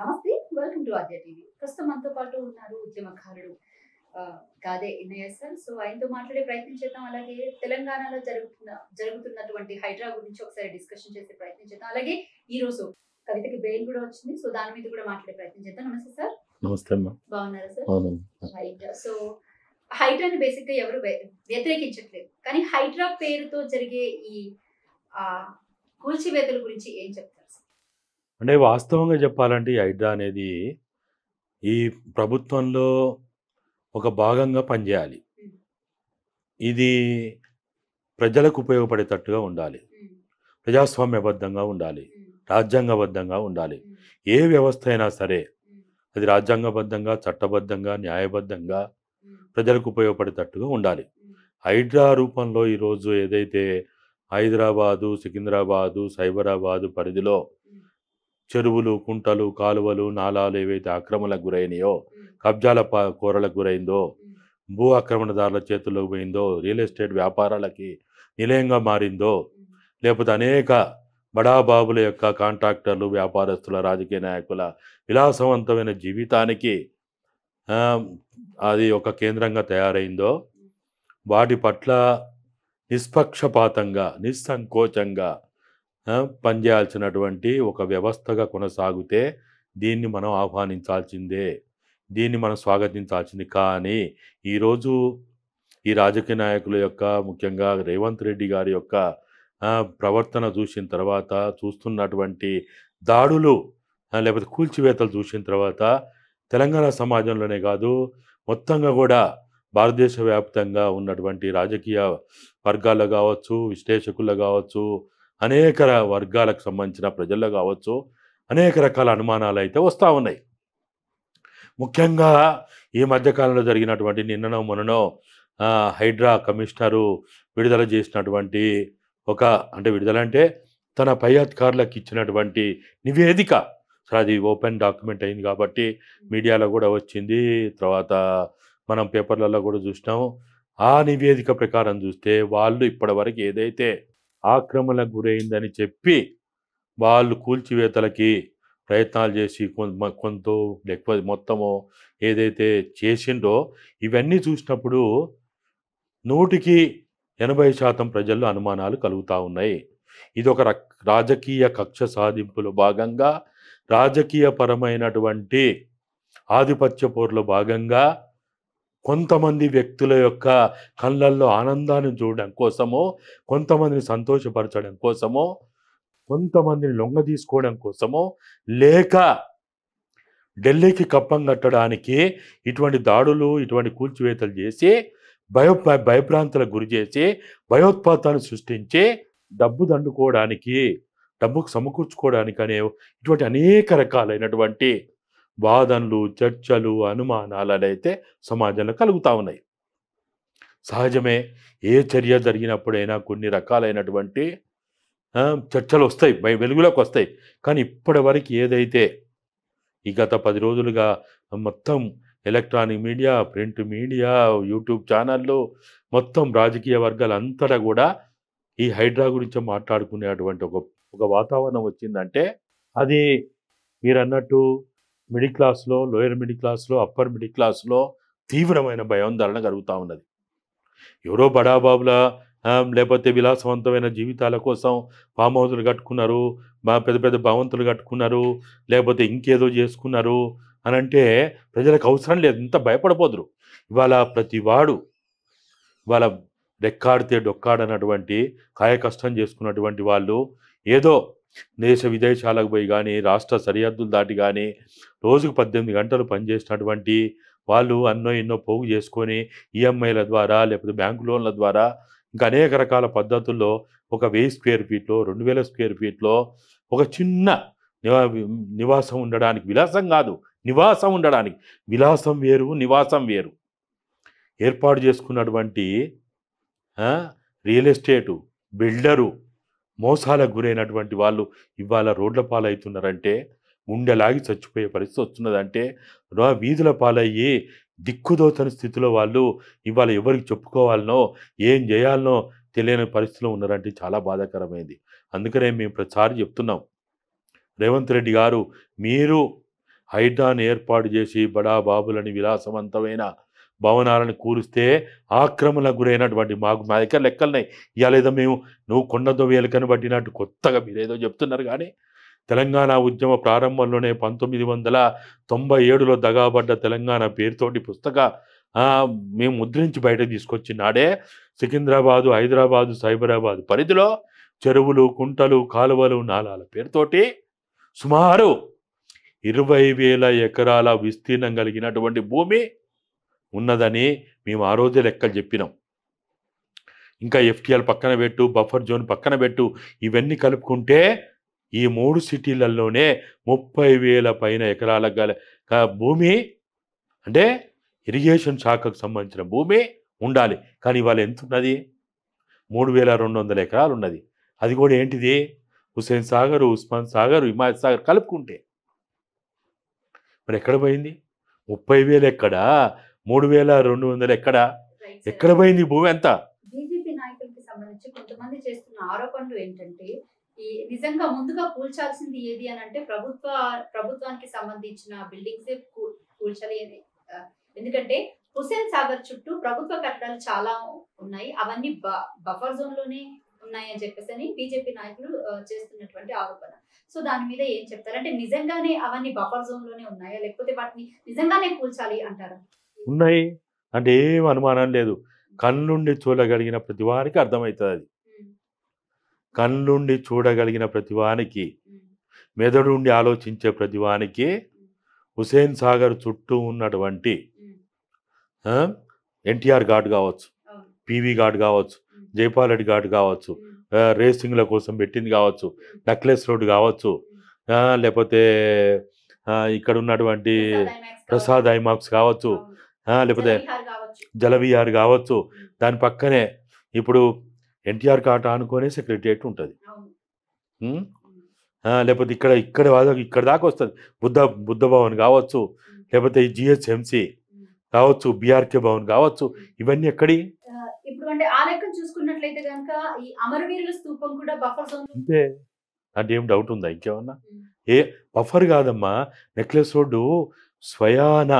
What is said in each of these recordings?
నమస్తే welcome to Aadya TV ప్రస్తుతం మనతో పాటు ఉన్నారు ఉద్యమకారుడు కాదే ఎన్ఐఎస్ సార్ సో ఆయనతో మాట్లాడే ప్రయత్నం చేద్దాం అలాగే తెలంగాణలో జరుగుతున్న జరుగుతున్నటువంటి హైడ్రా గురించి ఒకసారి డిస్కషన్ చేసే ప్రయత్నం చేద్దాం అలాగే ఈ రోజు కవితకి బెయిన్ కూడా వచ్చింది సో దాని మీద కూడా మాట్లాడే ప్రయత్నం చేద్దాం నమస్తే సార్ నమస్తే బాగున్నారా సార్ రైట్ సో హైడ్రాని బేసిక్ గా ఎవరు వ్యతిరేకించట్లేదు కానీ హైడ్రా పేరుతో జరిగే ఈ కూల్చివేతల గురించి ఏం చెప్తారు అంటే వాస్తవంగా చెప్పాలంటే ఈ ఐడా అనేది ఈ ప్రభుత్వంలో ఒక భాగంగా పనిచేయాలి ఇది ప్రజలకు ఉపయోగపడేటట్టుగా ఉండాలి ప్రజాస్వామ్యబద్ధంగా ఉండాలి రాజ్యాంగబద్ధంగా ఉండాలి ఏ వ్యవస్థ అయినా సరే అది రాజ్యాంగబద్ధంగా చట్టబద్ధంగా న్యాయబద్ధంగా ప్రజలకు ఉపయోగపడేటట్టుగా ఉండాలి హైడ్రా రూపంలో ఈరోజు ఏదైతే హైదరాబాదు సికింద్రాబాదు సైబరాబాదు పరిధిలో చెరువులు కుంటలు కాలువలు నాళాలు ఏవైతే అక్రమలకు గురైనాయో కబ్జాల కూరలకు గురైందో భూ ఆక్రమణదారుల చేతుల్లోకి పోయిందో రియల్ ఎస్టేట్ వ్యాపారాలకి నిలయంగా మారిందో లేకపోతే అనేక బడాబాబుల యొక్క కాంట్రాక్టర్లు వ్యాపారస్తుల రాజకీయ నాయకుల విలాసవంతమైన జీవితానికి అది ఒక కేంద్రంగా తయారైందో వాటి పట్ల నిష్పక్షపాతంగా నిస్సంకోచంగా పనిచేయాల్సినటువంటి ఒక వ్యవస్థగా కొనసాగితే దీన్ని మనం ఆహ్వానించాల్సిందే దీన్ని మనం స్వాగతించాల్సింది కానీ ఈరోజు ఈ రాజకీయ నాయకుల యొక్క ముఖ్యంగా రేవంత్ రెడ్డి గారి యొక్క ప్రవర్తన చూసిన తర్వాత చూస్తున్నటువంటి దాడులు లేకపోతే కూల్చివేతలు చూసిన తర్వాత తెలంగాణ సమాజంలోనే కాదు మొత్తంగా కూడా భారతదేశ వ్యాప్తంగా ఉన్నటువంటి రాజకీయ వర్గాల్లో కావచ్చు విశ్లేషకుల్లో కావచ్చు అనేక వర్గాలకు సంబంధించిన ప్రజల్లో కావచ్చు అనేక రకాల అనుమానాలు అయితే వస్తూ ఉన్నాయి ముఖ్యంగా ఈ మధ్యకాలంలో జరిగినటువంటి నిన్ననో మొన్ననో హైడ్రా కమిషనరు విడుదల చేసినటువంటి ఒక అంటే విడుదల అంటే తన పై అధికారులకు ఇచ్చినటువంటి నివేదిక అది ఓపెన్ డాక్యుమెంట్ అయింది కాబట్టి మీడియాలో కూడా వచ్చింది తర్వాత మనం పేపర్లలో కూడా చూసినాము ఆ నివేదిక ప్రకారం చూస్తే వాళ్ళు ఇప్పటివరకు ఏదైతే ఆక్రమణకు గురైందని చెప్పి వాళ్ళు కూల్చివేతలకి ప్రయత్నాలు చేసి కొంత ఎక్కువ మొత్తమో ఏదైతే చేసిండో ఇవన్నీ చూసినప్పుడు నూటికి ఎనభై శాతం ప్రజల్లో అనుమానాలు కలుగుతూ ఉన్నాయి ఇది ఒక రాజకీయ కక్ష సాధింపులో భాగంగా రాజకీయపరమైనటువంటి ఆధిపత్య పోరులో భాగంగా కొంతమంది వ్యక్తుల యొక్క కళ్ళల్లో ఆనందాన్ని చూడడం కోసమో కొంతమందిని సంతోషపరచడం కోసమో కొంతమందిని లొంగ తీసుకోవడం కోసమో లేక ఢిల్లీకి కప్పం కట్టడానికి ఇటువంటి దాడులు ఇటువంటి కూల్చివేతలు చేసి భయ భయభ్రాంతలకు గురి చేసి భయోత్పాతాన్ని సృష్టించి డబ్బు దండుకోవడానికి డబ్బుకు సమకూర్చుకోవడానికి అనే ఇటువంటి అనేక రకాలైనటువంటి వాదనలు చర్చలు అనైతే సమాజంలో కలుగుతూ ఉన్నాయి సహజమే ఏ చర్య జరిగినప్పుడైనా కొన్ని రకాలైనటువంటి చర్చలు వస్తాయి వెలుగులోకి వస్తాయి కానీ ఇప్పటి వరకు ఏదైతే ఈ గత పది రోజులుగా మొత్తం electronic media print media YouTube ఛానళ్ళు మొత్తం రాజకీయ వర్గాలు అంతటా కూడా ఈ హైడ్రా గురించి మాట్లాడుకునేటువంటి ఒక ఒక వాతావరణం వచ్చిందంటే అది మీరు అన్నట్టు మిడిల్ క్లాస్లో లోయర్ మిడిల్ క్లాస్లో అప్పర్ మిడిల్ క్లాస్లో తీవ్రమైన భయాందోళన కలుగుతూ ఉన్నది ఎవరో బడాబాబుల లేకపోతే విలాసవంతమైన జీవితాల కోసం ఫామ్ హౌస్లు కట్టుకున్నారు మా పెద్ద పెద్ద భవంతులు కట్టుకున్నారు లేకపోతే ఇంకేదో చేసుకున్నారు అని అంటే ప్రజలకు అవసరం లేదు ఇంత భయపడపోదురు ఇవాళ ప్రతి వాడు ఇవాళ రెక్కాడితే డొక్కాడనటువంటి కాయ కష్టం చేసుకున్నటువంటి వాళ్ళు ఏదో దేశ విదేశాలకు పోయి కానీ రాష్ట్ర సరిహద్దులు దాటి కానీ రోజుకు పద్దెనిమిది గంటలు పనిచేసినటువంటి వాళ్ళు అన్నో ఎన్నో పోగు చేసుకొని ఈఎంఐల ద్వారా లేకపోతే బ్యాంకు లోన్ల ద్వారా ఇంకా అనేక రకాల పద్ధతుల్లో ఒక వెయ్యి స్క్వేర్ ఫీట్లో రెండు వేల స్క్వేర్ ఫీట్లో ఒక చిన్న నివాసం ఉండడానికి విలాసం కాదు నివాసం ఉండడానికి విలాసం వేరు నివాసం వేరు ఏర్పాటు చేసుకున్నటువంటి రియల్ ఎస్టేటు బిల్డరు మోసాలకు గురైనటువంటి వాళ్ళు ఇవాళ రోడ్ల పాలవుతున్నారంటే ఉండెలాగి చచ్చిపోయే పరిస్థితి వస్తున్నదంటే వీధుల పాలయ్యి దిక్కుదోచని స్థితిలో వాళ్ళు ఇవాళ ఎవరికి చెప్పుకోవాలనో ఏం చేయాలనో తెలియని పరిస్థితిలో ఉన్నారంటే చాలా బాధాకరమైంది అందుకనే మేము ప్రతిసారి చెప్తున్నాం రేవంత్ రెడ్డి గారు మీరు హైడ్రాన్ ఏర్పాటు చేసి బడా బాబులని విలాసవంతమైన భవనాలను కూలిస్తే ఆక్రమణకు గురైనటువంటి మాకు మా దగ్గర లెక్కలున్నాయి ఇవాళేదో మేము నువ్వు కొండతో వేలకని పట్టినట్టు కొత్తగా మీరేదో చెప్తున్నారు కానీ తెలంగాణ ఉద్యమ ప్రారంభంలోనే పంతొమ్మిది వందల తొంభై ఏడులో దగాబడ్డ తెలంగాణ పేరుతోటి పుస్తక మేము ముద్రించి తీసుకొచ్చిన తీసుకొచ్చినాడే సికింద్రాబాదు హైదరాబాదు సైబరాబాదు పరిధిలో చెరువులు కుంటలు కాలువలు నాలాల పేరుతోటి సుమారు ఇరవై వేల ఎకరాల విస్తీర్ణం కలిగినటువంటి భూమి ఉన్నదని మేము ఆ రోజే లెక్కలు చెప్పినాం ఇంకా ఎఫ్టీఆర్ పక్కన పెట్టు బఫర్ జోన్ పక్కన పెట్టు ఇవన్నీ కలుపుకుంటే ఈ మూడు సిటీలలోనే ముప్పై వేల పైన ఎకరాల భూమి అంటే ఇరిగేషన్ శాఖకు సంబంధించిన భూమి ఉండాలి కానీ ఇవాళ ఎంత ఉన్నది మూడు వేల రెండు వందల ఎకరాలు ఉన్నది అది కూడా ఏంటిది హుస్సేన్ సాగర్ ఉస్మాన్ సాగర్ హిమాయత్ సాగర్ కలుపుకుంటే మరి ఎక్కడ పోయింది ముప్పై వేలు ఎక్కడా మూడు వేల రెండు వందలు ఎక్కడ ఎక్కడ పోయింది భూమి ఎంత బీజేపీ నాయకులకి సంబంధించి కొంతమంది చేస్తున్న ఆరోపణలు ఏంటంటే ఈ నిజంగా ముందుగా కూల్చాల్సింది ఏది అని అంటే ప్రభుత్వ ప్రభుత్వానికి సంబంధించిన బిల్డింగ్స్ కూల్చాలి ఎందుకంటే హుసేన్ సాగర్ చుట్టూ ప్రభుత్వ కట్టడాలు చాలా ఉన్నాయి అవన్నీ బఫర్ జోన్ లోనే ఉన్నాయని చెప్పేసి అని బీజేపీ నాయకులు చేస్తున్నటువంటి ఆరోపణ సో దాని మీద ఏం చెప్తారు అంటే నిజంగానే అవన్నీ బఫర్ జోన్ లోనే ఉన్నాయా లేకపోతే వాటిని నిజంగానే కూల్చాలి అంటారా ఉన్నాయి అంటే ఏం అనుమానం లేదు కళ్ళుండి చూడగలిగిన ప్రతి అర్థమవుతుంది అది కళ్ళుండి చూడగలిగిన ప్రతి వానికి మెదడుండి ఆలోచించే ప్రతి వానికి హుసేన్ సాగర్ చుట్టూ ఉన్నటువంటి ఎన్టీఆర్ ఘాట్ కావచ్చు పివి ఘాట్ కావచ్చు జైపాల్ రెడ్డి ఘాట్ కావచ్చు రేసింగ్ల కోసం పెట్టింది కావచ్చు నక్లెస్ రోడ్ కావచ్చు లేకపోతే ఇక్కడ ఉన్నటువంటి ప్రసాద్ ఐమాక్స్ కావచ్చు లేకపోతే జలవిహార్ కావచ్చు దాని పక్కనే ఇప్పుడు ఎన్టీఆర్ కాట అనుకునే సెక్రటరియట్ ఉంటుంది లేకపోతే ఇక్కడ ఇక్కడ ఇక్కడ దాకా వస్తుంది బుద్ధ బుద్ధ భవన్ కావచ్చు లేకపోతే ఈ జిహెచ్ఎంసి కావచ్చు బీఆర్కే భవన్ కావచ్చు ఇవన్నీ ఎక్కడి అంటే అంటే ఏం డౌట్ ఉందా ఇంకేమన్నా ఏ బఫర్ కాదమ్మా నెక్లెస్ రోడ్డు స్వయాన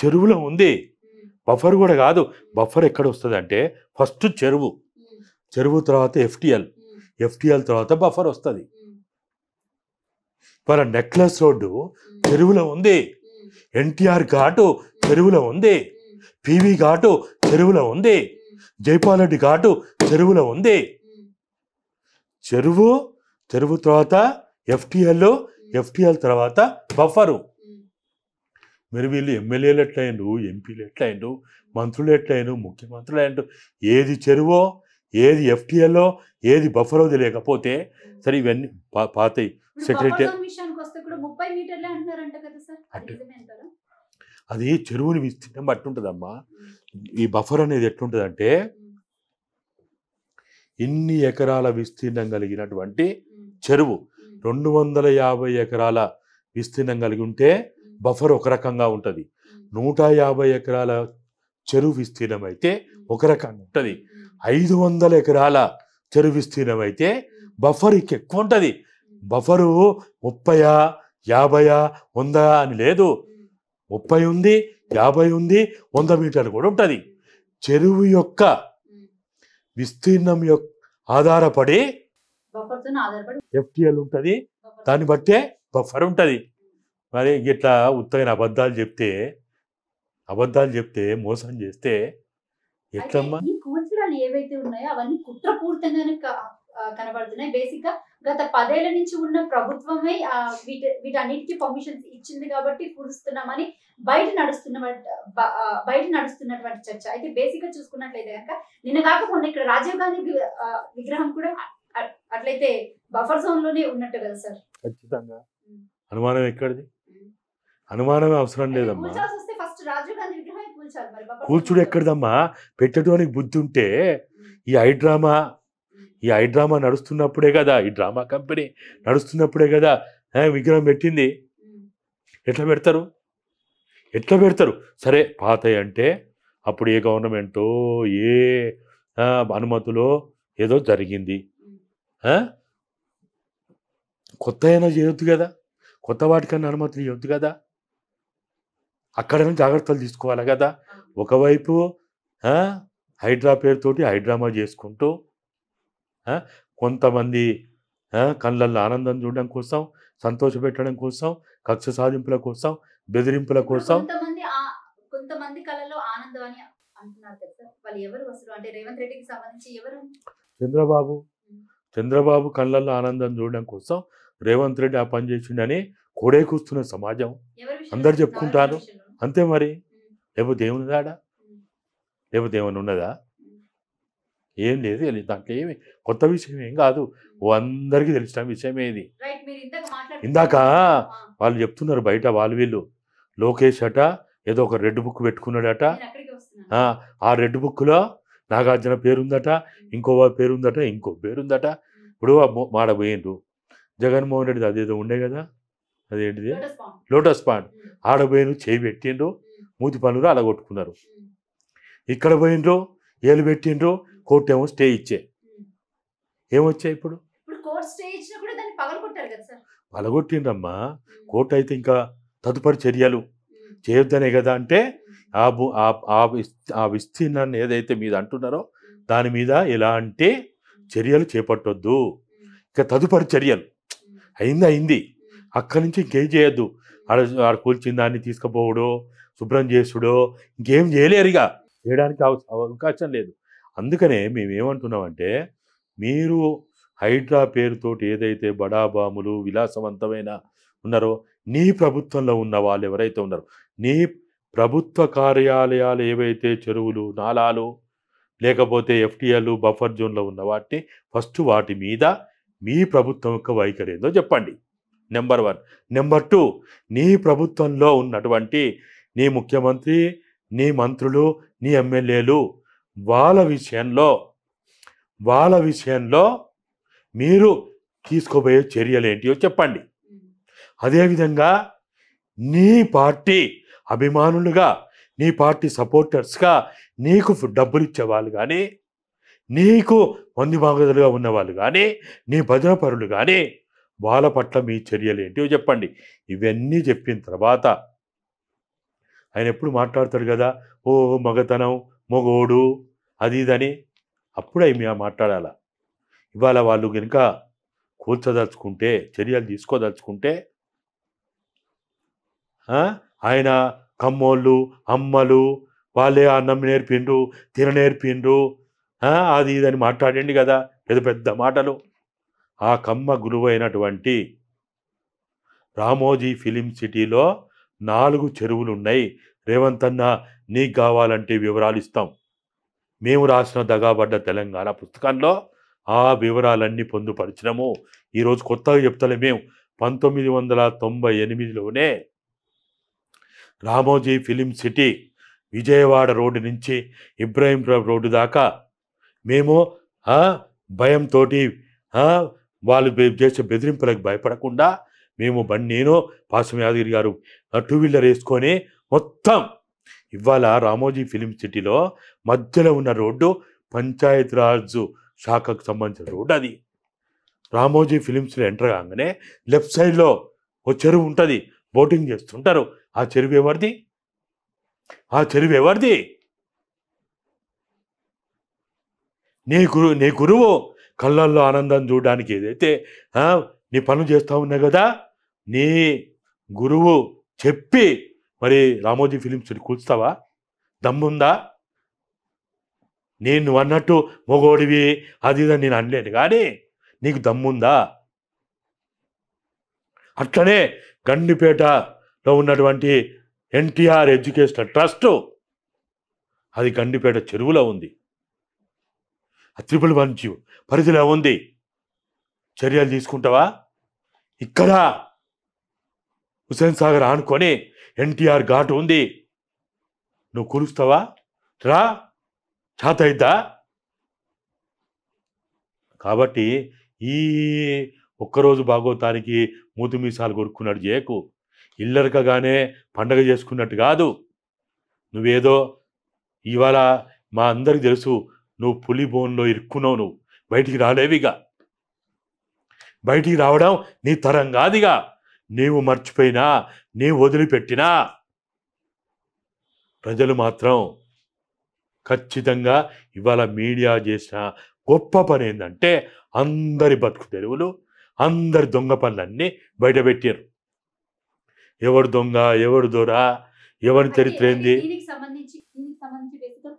చెరువులో ఉంది బఫర్ కూడా కాదు బఫర్ ఎక్కడ వస్తుంది అంటే ఫస్ట్ చెరువు చెరువు తర్వాత ఎఫ్టిఎల్ ఎఫ్టిఎల్ తర్వాత బఫర్ వస్తుంది మన నెక్లెస్ రోడ్డు చెరువులో ఉంది ఎన్టీఆర్ ఘాటు చెరువులో ఉంది పివి ఘాటు చెరువులో ఉంది జైపాల్ రెడ్డి ఘాటు చెరువులో ఉంది చెరువు చెరువు తర్వాత ఎఫ్టిఎల్ ఎఫ్టిఎల్ తర్వాత బఫరు మరి వీళ్ళు ఎమ్మెల్యేలు ఎట్లయిండు ఎంపీలు ఎట్లయిండు మంత్రులు ఎట్లయిండు ముఖ్యమంత్రులు అయ్యిండు ఏది చెరువో ఏది ఎఫ్టీఎల్లో ఏది బఫరో తెలియకపోతే సరే ఇవన్నీ పాత సెక్రటరీ అది చెరువుని విస్తీర్ణం బట్టి ఉంటుందమ్మా ఈ బఫర్ అనేది ఎట్లుంటుందంటే ఇన్ని ఎకరాల విస్తీర్ణం కలిగినటువంటి చెరువు రెండు వందల యాభై ఎకరాల విస్తీర్ణం కలిగి ఉంటే బఫర్ ఒక రకంగా ఉంటుంది నూట యాభై ఎకరాల చెరువు విస్తీర్ణం అయితే ఒక రకంగా ఉంటుంది ఐదు వందల ఎకరాల చెరువు విస్తీర్ణం అయితే బఫర్ ఎక్కువ ఉంటుంది బఫరు ముప్పయా యాభయా వందా అని లేదు ముప్పై ఉంది యాభై ఉంది వంద మీటర్లు కూడా ఉంటుంది చెరువు యొక్క విస్తీర్ణం యొక్క ఆధారపడి ఎఫ్టిఎల్ ఉంటుంది దాన్ని బట్టే బఫర్ ఉంటుంది మరి ఇట్లా ఉత్తగిన అబద్ధాలు చెప్తే అబద్ధాలు చెప్తే మోసం చేస్తే ఎట్లమ్మా ఏవైతే ఉన్నాయో అవన్నీ కుట్రపూరితంగానే కనబడుతున్నాయి బేసిక్ గా గత పదేళ్ల నుంచి ఉన్న ప్రభుత్వమే వీటి వీటన్నిటికీ పర్మిషన్ ఇచ్చింది కాబట్టి కూరుస్తున్నామని బయట నడుస్తున్న బయట నడుస్తున్నటువంటి చర్చ అయితే బేసిక్ గా చూసుకున్నట్లయితే కనుక నిన్న కాకపోతే ఇక్కడ రాజీవ్ గాంధీ విగ్రహం కూడా అట్లయితే బఫర్ జోన్ లోనే ఉన్నట్టు కదా సార్ ఖచ్చితంగా అనుమానం ఎక్కడిది అనుమానమే అవసరం లేదమ్మా కూర్చుడు ఎక్కడదమ్మా పెట్టడానికి బుద్ధి ఉంటే ఈ ఐ డ్రామా ఈ ఐ డ్రామా నడుస్తున్నప్పుడే కదా ఈ డ్రామా కంపెనీ నడుస్తున్నప్పుడే కదా విగ్రహం పెట్టింది ఎట్లా పెడతారు ఎట్లా పెడతారు సరే పాత అంటే అప్పుడు ఏ గవర్నమెంటో ఏ అనుమతులో ఏదో జరిగింది కొత్త అయినా చేయొద్దు కదా కొత్త వాటికన్నా అనుమతులు ఇవ్వద్దు కదా అక్కడ నుంచి జాగ్రత్తలు తీసుకోవాలి కదా ఒకవైపు హైడ్రా పేరుతోటి హైడ్రామా చేసుకుంటూ కొంతమంది కళ్ళల్లో ఆనందం చూడడం కోసం సంతోష పెట్టడం కోసం కక్ష సాధింపుల కోసం బెదిరింపుల కోసం చంద్రబాబు చంద్రబాబు కళ్ళల్లో ఆనందం చూడడం కోసం రేవంత్ రెడ్డి ఆ పని చేసిండని కూడే కూస్తున్న సమాజం అందరు చెప్పుకుంటారు అంతే మరి లేకపోతే దేవుని ఆడ లేకపోతే ఏమైనా ఉన్నదా ఏం లేదు దాంట్లో ఏమి కొత్త విషయం ఏం కాదు అందరికీ తెలిసిన విషయం ఏది ఇందాక వాళ్ళు చెప్తున్నారు బయట వాళ్ళు వీళ్ళు లోకేష్ అట ఏదో ఒక రెడ్ బుక్ పెట్టుకున్నాడట ఆ రెడ్ బుక్లో నాగార్జున పేరుందట ఇంకో పేరుందట ఇంకో పేరుందట ఇప్పుడు మాడ జగన్మోహన్ రెడ్డి అదేదో ఉండే కదా అదేంటిది లోటస్ పాండ్ ఆడబోయిన చేయి పెట్టిండ్రు hmm. మూతి పనులు అలా కొట్టుకున్నారు hmm. ఇక్కడ పోయిండ్రు ఏలు పెట్టిండ్రు hmm. కోర్టు ఏమో స్టే ఇచ్చే ఏమొచ్చాయి ఇప్పుడు పలగొట్టిండ్రమ్మా కోర్టు అయితే ఇంకా తదుపరి చర్యలు చేయొద్దనే కదా అంటే ఆ ఆ విస్తీర్ణాన్ని ఏదైతే మీద అంటున్నారో దాని మీద ఎలాంటి చర్యలు చేపట్టొద్దు ఇంకా తదుపరి చర్యలు అయింది అయింది అక్కడి నుంచి ఇంకేం చేయొద్దు ఆడ ఆడ కూల్చిన దాన్ని తీసుకుపోవడో శుభ్రం చేసుడో ఇంకేం చేయలేరు ఇక చేయడానికి అవకాశం లేదు అందుకనే మేము ఏమంటున్నామంటే మీరు హైడ్రా పేరుతోటి ఏదైతే బడాబాములు విలాసవంతమైన ఉన్నారో నీ ప్రభుత్వంలో ఉన్న వాళ్ళు ఎవరైతే ఉన్నారో నీ ప్రభుత్వ కార్యాలయాలు ఏవైతే చెరువులు నాలాలు లేకపోతే ఎఫ్టీఎల్ బఫర్ జోన్లో ఉన్న వాటిని ఫస్ట్ వాటి మీద మీ ప్రభుత్వం యొక్క వైఖరి ఏందో చెప్పండి నెంబర్ వన్ నెంబర్ టూ నీ ప్రభుత్వంలో ఉన్నటువంటి నీ ముఖ్యమంత్రి నీ మంత్రులు నీ ఎమ్మెల్యేలు వాళ్ళ విషయంలో వాళ్ళ విషయంలో మీరు తీసుకోబోయే చర్యలు ఏంటియో చెప్పండి అదేవిధంగా నీ పార్టీ అభిమానులుగా నీ పార్టీ సపోర్టర్స్గా నీకు డబ్బులు ఇచ్చేవాళ్ళు కానీ నీకు మంది బాగుదలుగా ఉన్నవాళ్ళు కానీ నీ భద్రపరులు కానీ వాళ్ళ పట్ల మీ చర్యలు ఏంటివో చెప్పండి ఇవన్నీ చెప్పిన తర్వాత ఆయన ఎప్పుడు మాట్లాడతాడు కదా ఓ మగతనం మగోడు అది ఇదని అప్పుడు అవి మాట్లాడాలా ఇవాళ వాళ్ళు కనుక కూల్చదలుచుకుంటే చర్యలు తీసుకోదలుచుకుంటే ఆయన కమ్మోళ్ళు అమ్మలు వాళ్ళే అన్నం నేర్పిండ్రు తిన నేర్పిండ్రు అది ఇదని మాట్లాడండి కదా పెద్ద పెద్ద మాటలు ఆ కమ్మ గురువైనటువంటి రామోజీ ఫిలిం సిటీలో నాలుగు చెరువులు ఉన్నాయి రేవంత్ అన్న నీకు కావాలంటే వివరాలు ఇస్తాం మేము రాసిన దగాబడ్డ తెలంగాణ పుస్తకంలో ఆ వివరాలన్నీ పొందుపరిచినము ఈరోజు కొత్తగా చెప్తలే మేము పంతొమ్మిది వందల తొంభై ఎనిమిదిలోనే Ramoji Film City Vijayawada road నుంచి ఇబ్రాహీంపురం రోడ్డు దాకా మేము భయంతో వాళ్ళు చేసే బెదిరింపులకు భయపడకుండా మేము బండి నేను పాసం యాదగిరి గారు టూ వీలర్ వేసుకొని మొత్తం ఇవాళ రామోజీ ఫిలిం సిటీలో మధ్యలో ఉన్న రోడ్డు పంచాయత్ రాజు శాఖకు సంబంధించిన రోడ్డు అది రామోజీ ఫిలిమ్స్లో ఎంటర్ కాగానే లెఫ్ట్ సైడ్లో ఓ చెరువు ఉంటుంది బోటింగ్ చేస్తుంటారు ఆ చెరువు ఎవరిది ఆ చెరువు ఎవరిది నీ గురువు నీ గురువు కళ్ళల్లో ఆనందం చూడడానికి ఏదైతే నీ పనులు చేస్తూ ఉన్నా కదా నీ గురువు చెప్పి మరి రామోజీ ఫిలిమ్స్ కూర్చుతావా దమ్ముందా నేను అన్నట్టు మొగోడివి అది అని నేను అనలేను కానీ నీకు దమ్ముందా అట్లనే గండిపేటలో ఉన్నటువంటి ఎన్టీఆర్ ఎడ్యుకేషనల్ ట్రస్ట్ అది గండిపేట చెరువులో ఉంది ఆ త్రిపుల్ పంచ్ పరిధిలో ఉంది చర్యలు తీసుకుంటావా ఇక్కడ హుసేన్ సాగర్ ఆనుకొని ఎన్టీఆర్ ఘాటు ఉంది నువ్వు కురుస్తావా రా చాత అయిద్దా కాబట్టి ఈ ఒక్కరోజు భాగోతానికి మూతుమీసాలు కొడుకున్నాడు జేకు ఇల్లరకగానే పండగ చేసుకున్నట్టు కాదు నువ్వేదో ఇవాళ మా అందరికి తెలుసు నువ్వు పులి బోన్లో ఇరుక్కున్నావు నువ్వు బయటికి రాలేవిగా బయటికి రావడం నీ తరం కాదిగా నీవు మర్చిపోయినా నీవు వదిలిపెట్టినా ప్రజలు మాత్రం ఖచ్చితంగా ఇవాళ మీడియా చేసిన గొప్ప పని ఏంటంటే అందరి బతుకు తెరువులు అందరి దొంగ పనులన్నీ బయటపెట్టారు ఎవరు దొంగ ఎవరు దొర ఎవరి చరిత్ర ఏంది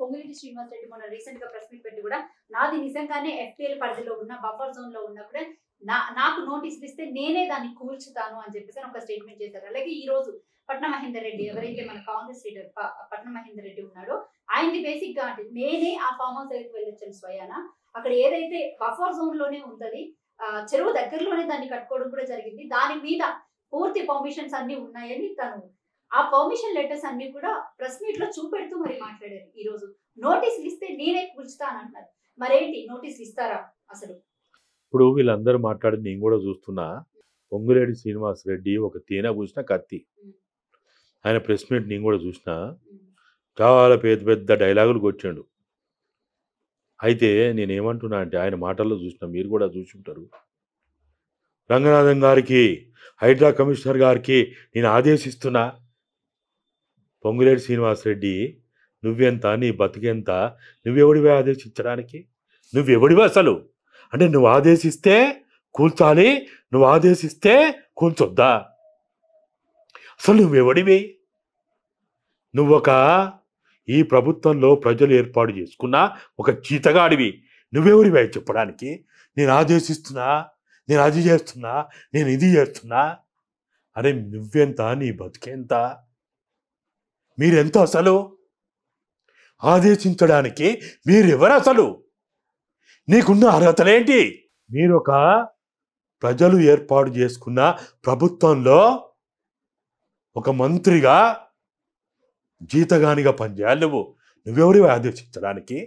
పొంగులేటి శ్రీనివాస్ రెడ్డి మొన్న రీసెంట్ గా ప్రెస్ మీట్ పెట్టి కూడా నాది నిజంగానే ఎఫ్టీఎల్ పరిధిలో ఉన్న బఫర్ జోన్ లో ఉన్నా కూడా నా నాకు నోటీస్ ఇస్తే నేనే దాన్ని కూల్చుతాను అని చెప్పేసి ఒక స్టేట్మెంట్ చేశారు అలాగే ఈ రోజు పట్న మహేందర్ రెడ్డి ఎవరైతే మన కాంగ్రెస్ లీడర్ పట్న మహేందర్ రెడ్డి ఉన్నాడో ఆయనది బేసిక్ గా అంటే నేనే ఆ ఫామ్ హౌస్ దగ్గరికి వెళ్ళొచ్చాను స్వయాన అక్కడ ఏదైతే బఫర్ జోన్ లోనే ఉంటది చెరువు దగ్గరలోనే దాన్ని కట్టుకోవడం కూడా జరిగింది దాని మీద పూర్తి పర్మిషన్స్ అన్ని ఉన్నాయని తను ఆ పర్మిషన్ లెటర్స్ అన్ని కూడా ప్రెస్ మీట్ లో చూపెడుతూ మరి మాట్లాడారు ఈ రోజు నోటీస్ ఇస్తే నేనే కూర్చుతాను అంటున్నారు మరేంటి నోటీస్ ఇస్తారా అసలు ఇప్పుడు వీళ్ళందరూ మాట్లాడి నేను కూడా చూస్తున్నా పొంగులేడి శ్రీనివాస్ రెడ్డి ఒక తేనె పూసిన కత్తి ఆయన ప్రెస్ మీట్ నేను కూడా చూసిన చాలా పెద్ద పెద్ద డైలాగులు కొచ్చాడు అయితే నేనేమంటున్నా అంటే ఆయన మాటల్లో చూసిన మీరు కూడా చూసుంటారు రంగనాథన్ గారికి హైడ్రా కమిషనర్ గారికి నేను ఆదేశిస్తున్నా పొంగులేడు శ్రీనివాసరెడ్డి నువ్వెంత నీ బతికెంత నువ్వెవడివే ఆదేశించడానికి నువ్వెవడివే అసలు అంటే నువ్వు ఆదేశిస్తే కూల్చాలి నువ్వు ఆదేశిస్తే కూల్చొద్దా అసలు నువ్వెవడివి నువ్వొక ఈ ప్రభుత్వంలో ప్రజలు ఏర్పాటు చేసుకున్న ఒక చీతగాడివి నువ్వెవడివే చెప్పడానికి నేను ఆదేశిస్తున్నా నేను అది చేస్తున్నా నేను ఇది చేస్తున్నా అరే నువ్వెంత నీ బతికెంత మీరెంత అసలు ఆదేశించడానికి మీరెవరు అసలు నీకున్న అర్హతలేంటి మీరొక ప్రజలు ఏర్పాటు చేసుకున్న ప్రభుత్వంలో ఒక మంత్రిగా జీతగానిగా పనిచేయాలి నువ్వు నువ్వెవరి ఆదేశించడానికి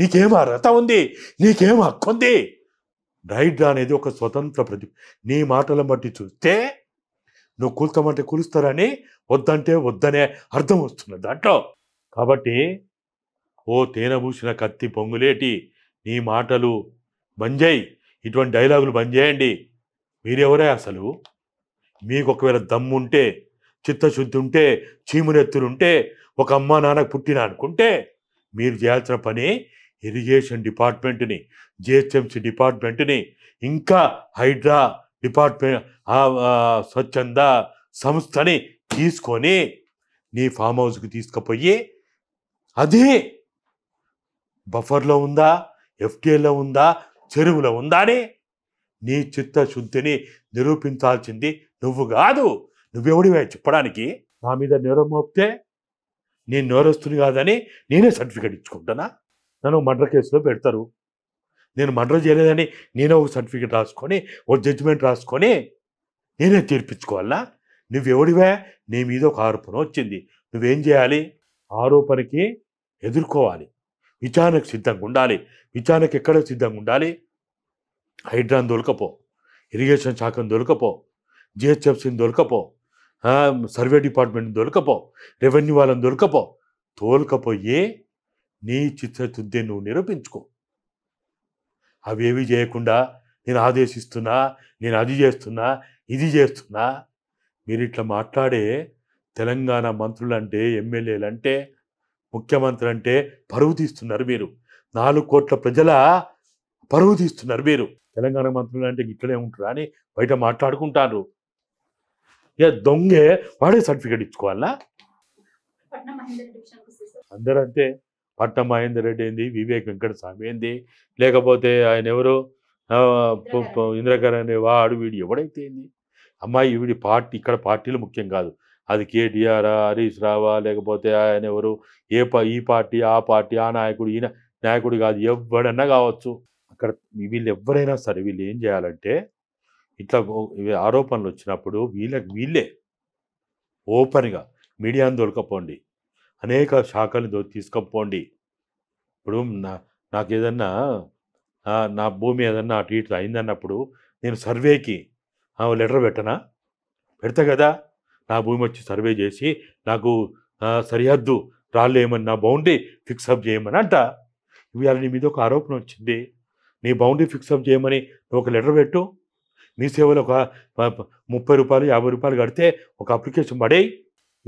నీకేం అర్హత ఉంది నీకేం హక్కు ఉంది రైడ్ అనేది ఒక స్వతంత్ర ప్రతి నీ మాటలను బట్టి చూస్తే నువ్వు కూల్తామంటే కూలుస్తారని వద్దంటే వద్దనే అర్థం వస్తున్నది దాంట్లో కాబట్టి ఓ తేనెబూసిన కత్తి పొంగులేటి నీ మాటలు బంజాయి ఇటువంటి డైలాగులు బంద్ చేయండి మీరెవరే అసలు మీకు ఒకవేళ దమ్ముంటే చిత్తశుద్ధి ఉంటే చీమునెత్తులుంటే ఒక అమ్మ నాన్నకు పుట్టిన అనుకుంటే మీరు చేయాల్సిన పని ఇరిగేషన్ డిపార్ట్మెంట్ని జిహెచ్ఎంసీ డిపార్ట్మెంట్ని ఇంకా హైడ్రా డిపార్ట్మెంట్ స్వచ్ఛంద సంస్థని తీసుకొని నీ ఫామ్ హౌస్కి తీసుకుపోయి అదే బఫర్లో ఉందా ఎఫ్టీఏలో ఉందా చెరువులో ఉందా అని నీ చిత్తశుద్ధిని నిరూపించాల్సింది నువ్వు కాదు నువ్వెవడివే చెప్పడానికి నా మీద నేరం మోపితే నేను నేరస్తుని కాదని నేనే సర్టిఫికేట్ ఇచ్చుకుంటానా నన్ను మర్డర్ కేసులో పెడతారు నేను మర్డర్ చేయలేదని నేనే ఒక సర్టిఫికేట్ రాసుకొని ఒక జడ్జిమెంట్ రాసుకొని నేనే తీర్పించుకోవాలా నువ్వెవడివే నీ మీద ఒక ఆరోపణ వచ్చింది నువ్వేం చేయాలి ఆరోపణకి ఎదుర్కోవాలి విచారణకు సిద్ధంగా ఉండాలి విచారణకు ఎక్కడ సిద్ధంగా ఉండాలి హైడ్రాన్ దొరకపో ఇరిగేషన్ శాఖను దొరకపో జిహెచ్ఎఫ్సిని దొరకపో సర్వే డిపార్ట్మెంట్ని దొరకపో రెవెన్యూ వాళ్ళని దొరకపో తోలకపోయి నీ చిత్రశుద్ధి నువ్వు నిరూపించుకో అవేవి చేయకుండా నేను ఆదేశిస్తున్నా నేను అది చేస్తున్నా ఇది చేస్తున్నా మీరు ఇట్లా మాట్లాడే తెలంగాణ మంత్రులంటే ఎమ్మెల్యేలంటే ముఖ్యమంత్రి అంటే పరువు తీస్తున్నారు మీరు నాలుగు కోట్ల ప్రజల పరువు తీస్తున్నారు మీరు తెలంగాణ మంత్రులు అంటే ఇట్లనే ఉంటారు అని బయట మాట్లాడుకుంటారు ఇక దొంగే వాడే సర్టిఫికేట్ ఇచ్చుకోవాలా అందరూ అంటే పట్నం మహేందర్ రెడ్డి ఏంది వివేక్ వెంకట స్వామి ఏంది లేకపోతే ఆయన ఎవరు ఇంద్రకరణ్ వాడు వీడు ఎవడైతే ఏంది అమ్మాయి ఈవిడి పార్టీ ఇక్కడ పార్టీలు ముఖ్యం కాదు అది కేటీఆర్ హరీష్ రావా లేకపోతే ఆయన ఎవరు ఏ ఈ పార్టీ ఆ పార్టీ ఆ నాయకుడు ఈయన నాయకుడు కాదు ఎవడన్నా కావచ్చు అక్కడ వీళ్ళు ఎవరైనా సరే వీళ్ళు ఏం చేయాలంటే ఇట్లా ఆరోపణలు వచ్చినప్పుడు వీళ్ళకి వీళ్ళే ఓపెన్గా మీడియాను దొరకపోండి అనేక శాఖల్ని దొరికి తీసుకపోండి ఇప్పుడు నా నాకు ఏదన్నా నా భూమి ఏదన్నా అటు ఇటు అయిందన్నప్పుడు నేను సర్వేకి ఆమె లెటర్ పెట్టనా పెడతా కదా నా భూమి వచ్చి సర్వే చేసి నాకు సరిహద్దు రాళ్ళు నా బౌండరీ ఫిక్సప్ చేయమని అంట ఇవాళ నీ మీద ఒక ఆరోపణ వచ్చింది నీ బౌండరీ ఫిక్సప్ చేయమని నువ్వు ఒక లెటర్ పెట్టు మీ సేవలో ఒక ముప్పై రూపాయలు యాభై రూపాయలు కడితే ఒక అప్లికేషన్ పడేయి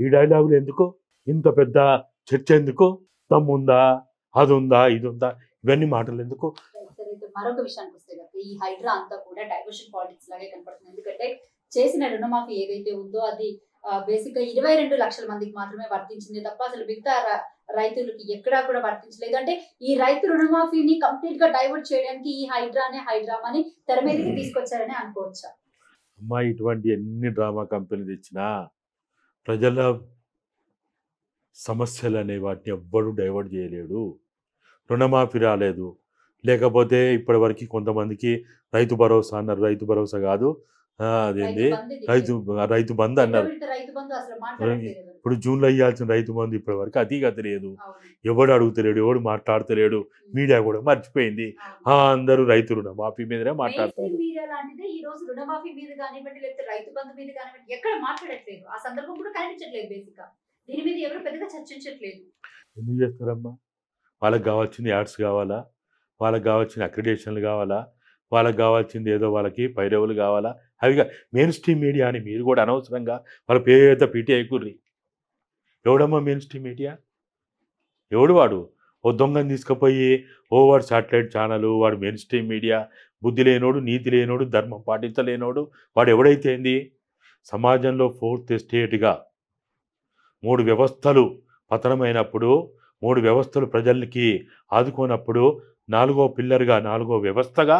ఈ డైలాగులు ఎందుకు ఇంత పెద్ద చర్చ ఎందుకు తమ్ముందా అది ఉందా ఇది ఉందా ఇవన్నీ మాటలు ఎందుకు అయితే మరొక విషయానికి వస్తే కనుక ఈ హైడ్రా అంతా కూడా డైవర్షన్ పాలిటిక్స్ లాగే కనపడుతుంది ఎందుకంటే చేసిన రుణమాఫీ ఏదైతే ఉందో అది బేసిక్ గా ఇరవై రెండు లక్షల మందికి మాత్రమే వర్తించింది తప్ప అసలు మిగతా రైతులకి ఎక్కడా కూడా వర్తించలేదు అంటే ఈ రైతు రుణమాఫీని కంప్లీట్ గా డైవర్ట్ చేయడానికి ఈ హైడ్రానే అని తెర మీదకి తీసుకొచ్చారని అనుకోవచ్చా అమ్మా ఇటువంటి ఎన్ని డ్రామా కంపెనీలు తెచ్చినా ప్రజల సమస్యలు అనే వాటిని ఎవ్వరూ డైవర్ట్ చేయలేడు రుణమాఫీ రాలేదు లేకపోతే ఇప్పటి వరకు కొంతమందికి రైతు భరోసా అన్నారు రైతు భరోసా కాదు అదేంది రైతు రైతు బంధు అన్నారు ఇప్పుడు జూన్లో ఇవ్వాల్సిన రైతు బంధు ఇప్పటి వరకు అది లేదు ఎవడు అడుగుతలేడు ఎవడు మాట్లాడతలేడు మీడియా కూడా మర్చిపోయింది అందరూ రైతు రుణమాఫీ మీదనే మాట్లాడతారు ఎందుకు చేస్తారమ్మా వాళ్ళకి కావాల్సింది యాడ్స్ కావాలా వాళ్ళకి కావాల్సిన అక్రిడేషన్లు కావాలా వాళ్ళకి కావాల్సింది ఏదో వాళ్ళకి పైరవులు కావాలా అవిగా మెయిన్ స్ట్రీమ్ మీడియా అని మీరు కూడా అనవసరంగా వాళ్ళ పేద పీటీఐ కుర్రి ఎవడమ్మా మెయిన్ స్ట్రీమ్ మీడియా ఎవడు వాడు ఓ దొంగని తీసుకుపోయి ఓ వాడు సాటిలైట్ ఛానల్ వాడు మెయిన్ స్ట్రీమ్ మీడియా బుద్ధి లేనోడు నీతి లేనోడు ధర్మం పాటించలేనోడు వాడు ఎవడైతే ఏంది సమాజంలో ఫోర్త్ ఎస్టేట్గా మూడు వ్యవస్థలు పతనమైనప్పుడు మూడు వ్యవస్థలు ప్రజలకి ఆదుకోనప్పుడు నాలుగో పిల్లర్గా నాలుగో వ్యవస్థగా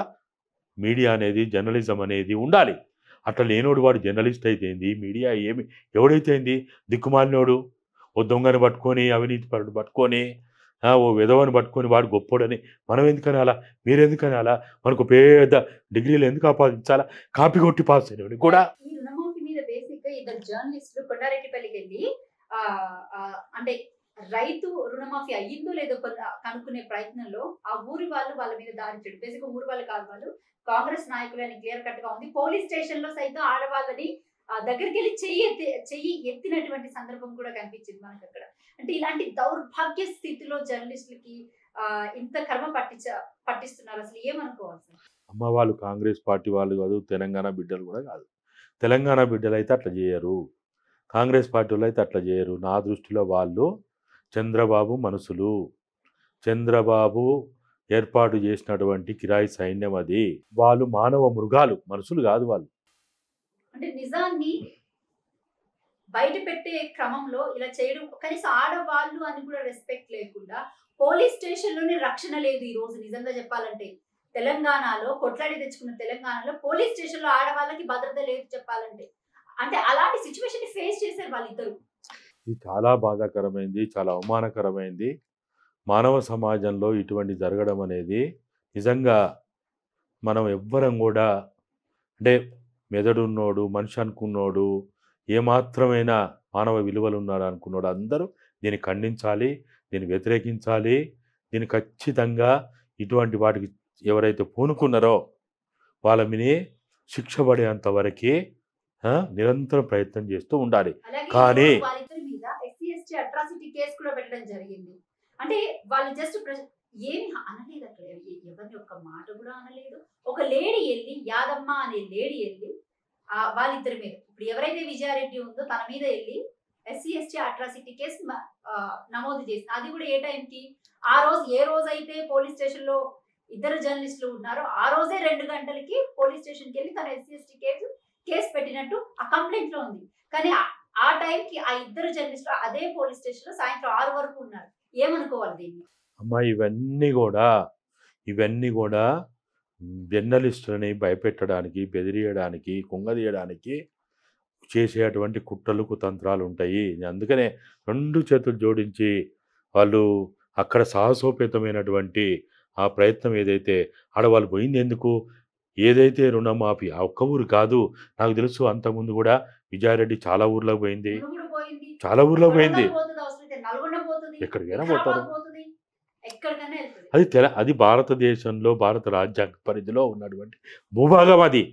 మీడియా అనేది జర్నలిజం అనేది ఉండాలి అట్లా లేనోడు వాడు జర్నలిస్ట్ అయితేంది మీడియా ఏమి ఎవడైతే అయింది దిక్కుమాలినోడు ఓ దొంగను పట్టుకొని అవినీతి పరుడు పట్టుకొని ఓ విధవని పట్టుకొని వాడు గొప్పోడని మనం ఎందుకని అలా మీరెందుకని అలా మనకు పెద్ద డిగ్రీలు ఎందుకు ఆపాదించాలా కాపీ కొట్టి పాస్ అయినవాడు కూడా అంటే రైతు రుణమాఫీ అయ్యిందో లేదో కనుక్కునే ప్రయత్నంలో ఆ ఊరి వాళ్ళు వాళ్ళ మీద దాడి చేయడం బేసిక్ ఊరి వాళ్ళు కాదు వాళ్ళు కాంగ్రెస్ నాయకులు అని క్లియర్ కట్ గా ఉంది పోలీస్ స్టేషన్ లో సైతం ఆడవాళ్ళని దగ్గరికి వెళ్ళి చెయ్యి ఎత్తి చెయ్యి ఎత్తినటువంటి సందర్భం కూడా కనిపించింది మనకు అక్కడ అంటే ఇలాంటి దౌర్భాగ్య స్థితిలో జర్నలిస్టులకి ఇంత కర్మ పట్టించ పట్టిస్తున్నారు అసలు ఏమనుకోవాలి అమ్మ వాళ్ళు కాంగ్రెస్ పార్టీ వాళ్ళు కాదు తెలంగాణ బిడ్డలు కూడా కాదు తెలంగాణ బిడ్డలు అయితే అట్లా చేయరు కాంగ్రెస్ పార్టీ వాళ్ళు అయితే అట్లా చేయరు నా దృష్టిలో వాళ్ళు చంద్రబాబు మనసులు చంద్రబాబు ఏర్పాటు చేసినటువంటి కిరాయి సైన్యం అది వాళ్ళు మానవ మృగాలు మనుషులు కాదు వాళ్ళు అంటే నిజాన్ని బయట పెట్టే క్రమంలో ఇలా చేయడం కనీసం ఆడవాళ్ళు అని కూడా రెస్పెక్ట్ లేకుండా పోలీస్ స్టేషన్లోనే రక్షణ లేదు ఈ రోజు నిజంగా చెప్పాలంటే తెలంగాణలో కొట్లాడి తెచ్చుకున్న తెలంగాణలో పోలీస్ స్టేషన్లో ఆడవాళ్ళకి భద్రత లేదు చెప్పాలంటే అంటే అలాంటి సిచ్యువేషన్ ఫేస్ చేశారు వాళ్ళిద్దరు ఇది చాలా బాధాకరమైంది చాలా అవమానకరమైంది మానవ సమాజంలో ఇటువంటి జరగడం అనేది నిజంగా మనం ఎవ్వరం కూడా అంటే మెదడున్నోడు మనిషి అనుకున్నోడు ఏమాత్రమైనా మానవ విలువలు ఉన్నారు అనుకున్నాడు అందరూ దీన్ని ఖండించాలి దీన్ని వ్యతిరేకించాలి దీన్ని ఖచ్చితంగా ఇటువంటి వాటికి ఎవరైతే పూనుకున్నారో వాళ్ళ మిని శిక్ష పడేంత వరకు నిరంతరం ప్రయత్నం చేస్తూ ఉండాలి కానీ కేసు కూడా పెట్టడం జరిగింది అంటే వాళ్ళు జస్ట్ ఏమి అనలేదు అక్కడ ఎవరిని ఒక్క మాట కూడా అనలేదు ఒక లేడీ వెళ్ళి యాదమ్మ అనే లేడీ వెళ్ళి వాళ్ళిద్దరి మీద ఇప్పుడు ఎవరైతే విజయారెడ్డి ఉందో తన మీద వెళ్ళి ఎస్సీ ఎస్టీ అట్రాసిటీ కేసు నమోదు చేసింది అది కూడా ఏ టైంకి ఆ రోజు ఏ రోజు అయితే పోలీస్ స్టేషన్లో ఇద్దరు జర్నలిస్టులు ఉన్నారో ఆ రోజే రెండు గంటలకి పోలీస్ స్టేషన్కి వెళ్ళి తన ఎస్సీ ఎస్టీ కేసు కేసు పెట్టినట్టు ఆ కంప్లైంట్లో ఉంది కానీ ఆ టైంకి ఆ ఇద్దరు జర్నలిస్టులు అదే పోలీస్ స్టేషన్ లో సాయంత్రం ఆరు వరకు ఉన్నారు ఏమనుకోవాలి దీన్ని అమ్మా ఇవన్నీ కూడా ఇవన్నీ కూడా జర్నలిస్టులని భయపెట్టడానికి బెదిరియడానికి కుంగదీయడానికి చేసేటువంటి కుట్రలు కుతంత్రాలు ఉంటాయి అందుకనే రెండు చేతులు జోడించి వాళ్ళు అక్కడ సాహసోపేతమైనటువంటి ఆ ప్రయత్నం ఏదైతే ఆడ వాళ్ళు పోయింది ఎందుకు ఏదైతే రుణమాఫీ ఆ ఒక్క ఊరు కాదు నాకు తెలుసు అంతకుముందు కూడా విజయారెడ్డి చాలా ఊర్లకు పోయింది చాలా ఊర్లకు పోయింది ఎక్కడికైనా పోతారు అది తెల అది భారతదేశంలో భారత రాజ్యాంగ పరిధిలో ఉన్నటువంటి భూభాగం అది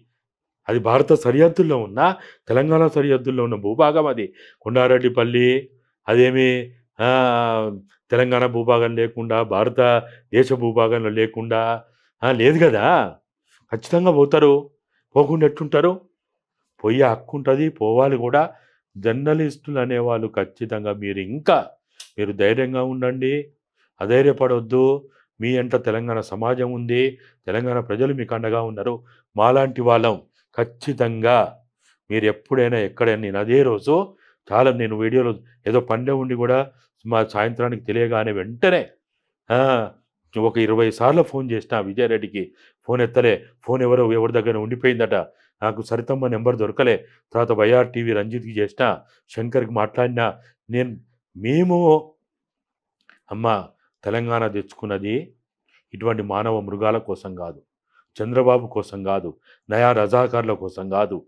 అది భారత సరిహద్దుల్లో ఉన్న తెలంగాణ సరిహద్దుల్లో ఉన్న భూభాగం అది కొండారెడ్డిపల్లి అదేమి తెలంగాణ భూభాగం లేకుండా భారత దేశ భూభాగంలో లేకుండా లేదు కదా ఖచ్చితంగా పోతారు పోకుండా ఎట్టుంటారు పోయే హక్కు ఉంటుంది పోవాలి కూడా జర్నలిస్టులు అనేవాళ్ళు ఖచ్చితంగా మీరు ఇంకా మీరు ధైర్యంగా ఉండండి అధైర్యపడవద్దు మీ అంట తెలంగాణ సమాజం ఉంది తెలంగాణ ప్రజలు మీకు అండగా ఉన్నారు మాలాంటి వాళ్ళం ఖచ్చితంగా మీరు ఎప్పుడైనా ఎక్కడైనా నేను అదే రోజు చాలా నేను వీడియోలో ఏదో పండే ఉండి కూడా మా సాయంత్రానికి తెలియగానే వెంటనే ఒక ఇరవై సార్లు ఫోన్ చేసిన విజయారెడ్డికి ఫోన్ ఎత్తలే ఫోన్ ఎవరో ఎవరి దగ్గర ఉండిపోయిందట నాకు సరితమ్మ నెంబర్ దొరకలే తర్వాత వైఆర్ టీవీ రంజిత్కి చేసిన శంకర్కి మాట్లాడిన నేను మేము అమ్మ తెలంగాణ తెచ్చుకున్నది ఇటువంటి మానవ మృగాల కోసం కాదు చంద్రబాబు కోసం కాదు నయా రజాకారుల కోసం కాదు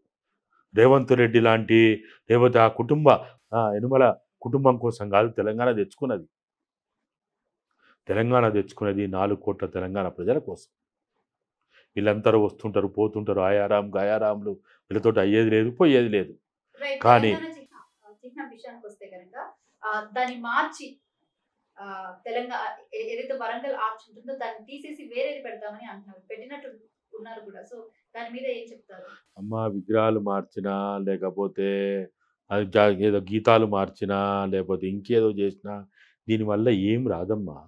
రేవంత్ రెడ్డి లాంటి లేకపోతే ఆ కుటుంబ ఎనుమల కుటుంబం కోసం కాదు తెలంగాణ తెచ్చుకున్నది తెలంగాణ తెచ్చుకున్నది నాలుగు కోట్ల తెలంగాణ ప్రజల కోసం వీళ్ళందరూ వస్తుంటారు పోతుంటారు ఆయారాం గాయారాములు వీళ్ళతో అయ్యేది లేదు పోయేది లేదు కానీ దాన్ని మార్చి తెలంగాణ ఏదైతే వరంగల్ ఉంటుందో దాన్ని తీసేసి వేరేది పెడతామని అంటున్నారు పెట్టినట్టు ఉన్నారు కూడా సో దాని మీద ఏం చెప్తారు అమ్మ విగ్రహాలు మార్చినా లేకపోతే అది ఏదో గీతాలు మార్చినా లేకపోతే ఇంకేదో చేసినా దీనివల్ల ఏం రాదమ్మా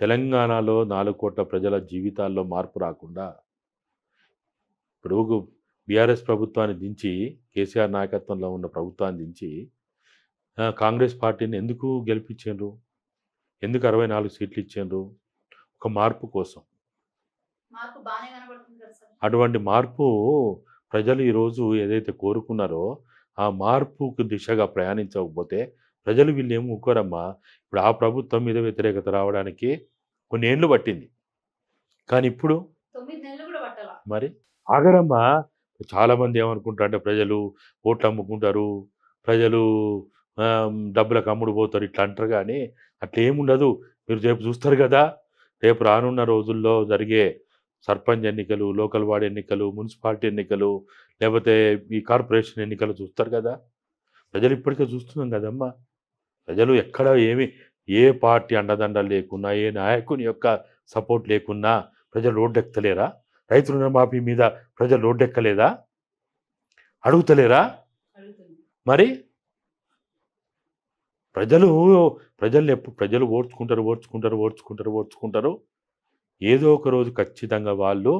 తెలంగాణలో నాలుగు కోట్ల ప్రజల జీవితాల్లో మార్పు రాకుండా ఇప్పుడు బీఆర్ఎస్ ప్రభుత్వాన్ని దించి కేసీఆర్ నాయకత్వంలో ఉన్న ప్రభుత్వాన్ని దించి కాంగ్రెస్ పార్టీని ఎందుకు గెలిపించారు ఎందుకు అరవై నాలుగు సీట్లు ఇచ్చారు ఒక మార్పు కోసం అటువంటి మార్పు ప్రజలు ఈరోజు ఏదైతే కోరుకున్నారో ఆ మార్పుకు దిశగా ప్రయాణించకపోతే ప్రజలు వీళ్ళు ఏమి ఒక్కోరమ్మా ఇప్పుడు ఆ ప్రభుత్వం మీద వ్యతిరేకత రావడానికి కొన్ని ఏళ్ళు పట్టింది కానీ ఇప్పుడు మరి ఆగరమ్మా చాలామంది అంటే ప్రజలు ఓట్లు అమ్ముకుంటారు ప్రజలు డబ్బులకు అమ్ముడు పోతారు ఇట్లా అంటారు కానీ అట్లా ఏముండదు మీరు రేపు చూస్తారు కదా రేపు రానున్న రోజుల్లో జరిగే సర్పంచ్ ఎన్నికలు లోకల్ వార్డు ఎన్నికలు మున్సిపాలిటీ ఎన్నికలు లేకపోతే ఈ కార్పొరేషన్ ఎన్నికలు చూస్తారు కదా ప్రజలు ఇప్పటికే చూస్తున్నాం కదమ్మా ప్రజలు ఎక్కడ ఏమి ఏ పార్టీ అండదండలు లేకున్నా ఏ నాయకుని యొక్క సపోర్ట్ లేకున్నా ప్రజలు రోడ్డెక్కలేరా రైతు రుణమాఫీ మీద ప్రజలు రోడ్డెక్కలేదా అడుగుతలేరా మరి ప్రజలు ప్రజలు ఎప్పుడు ప్రజలు ఓర్చుకుంటారు ఓర్చుకుంటారు ఓర్చుకుంటారు ఓర్చుకుంటారు ఏదో ఒక రోజు ఖచ్చితంగా వాళ్ళు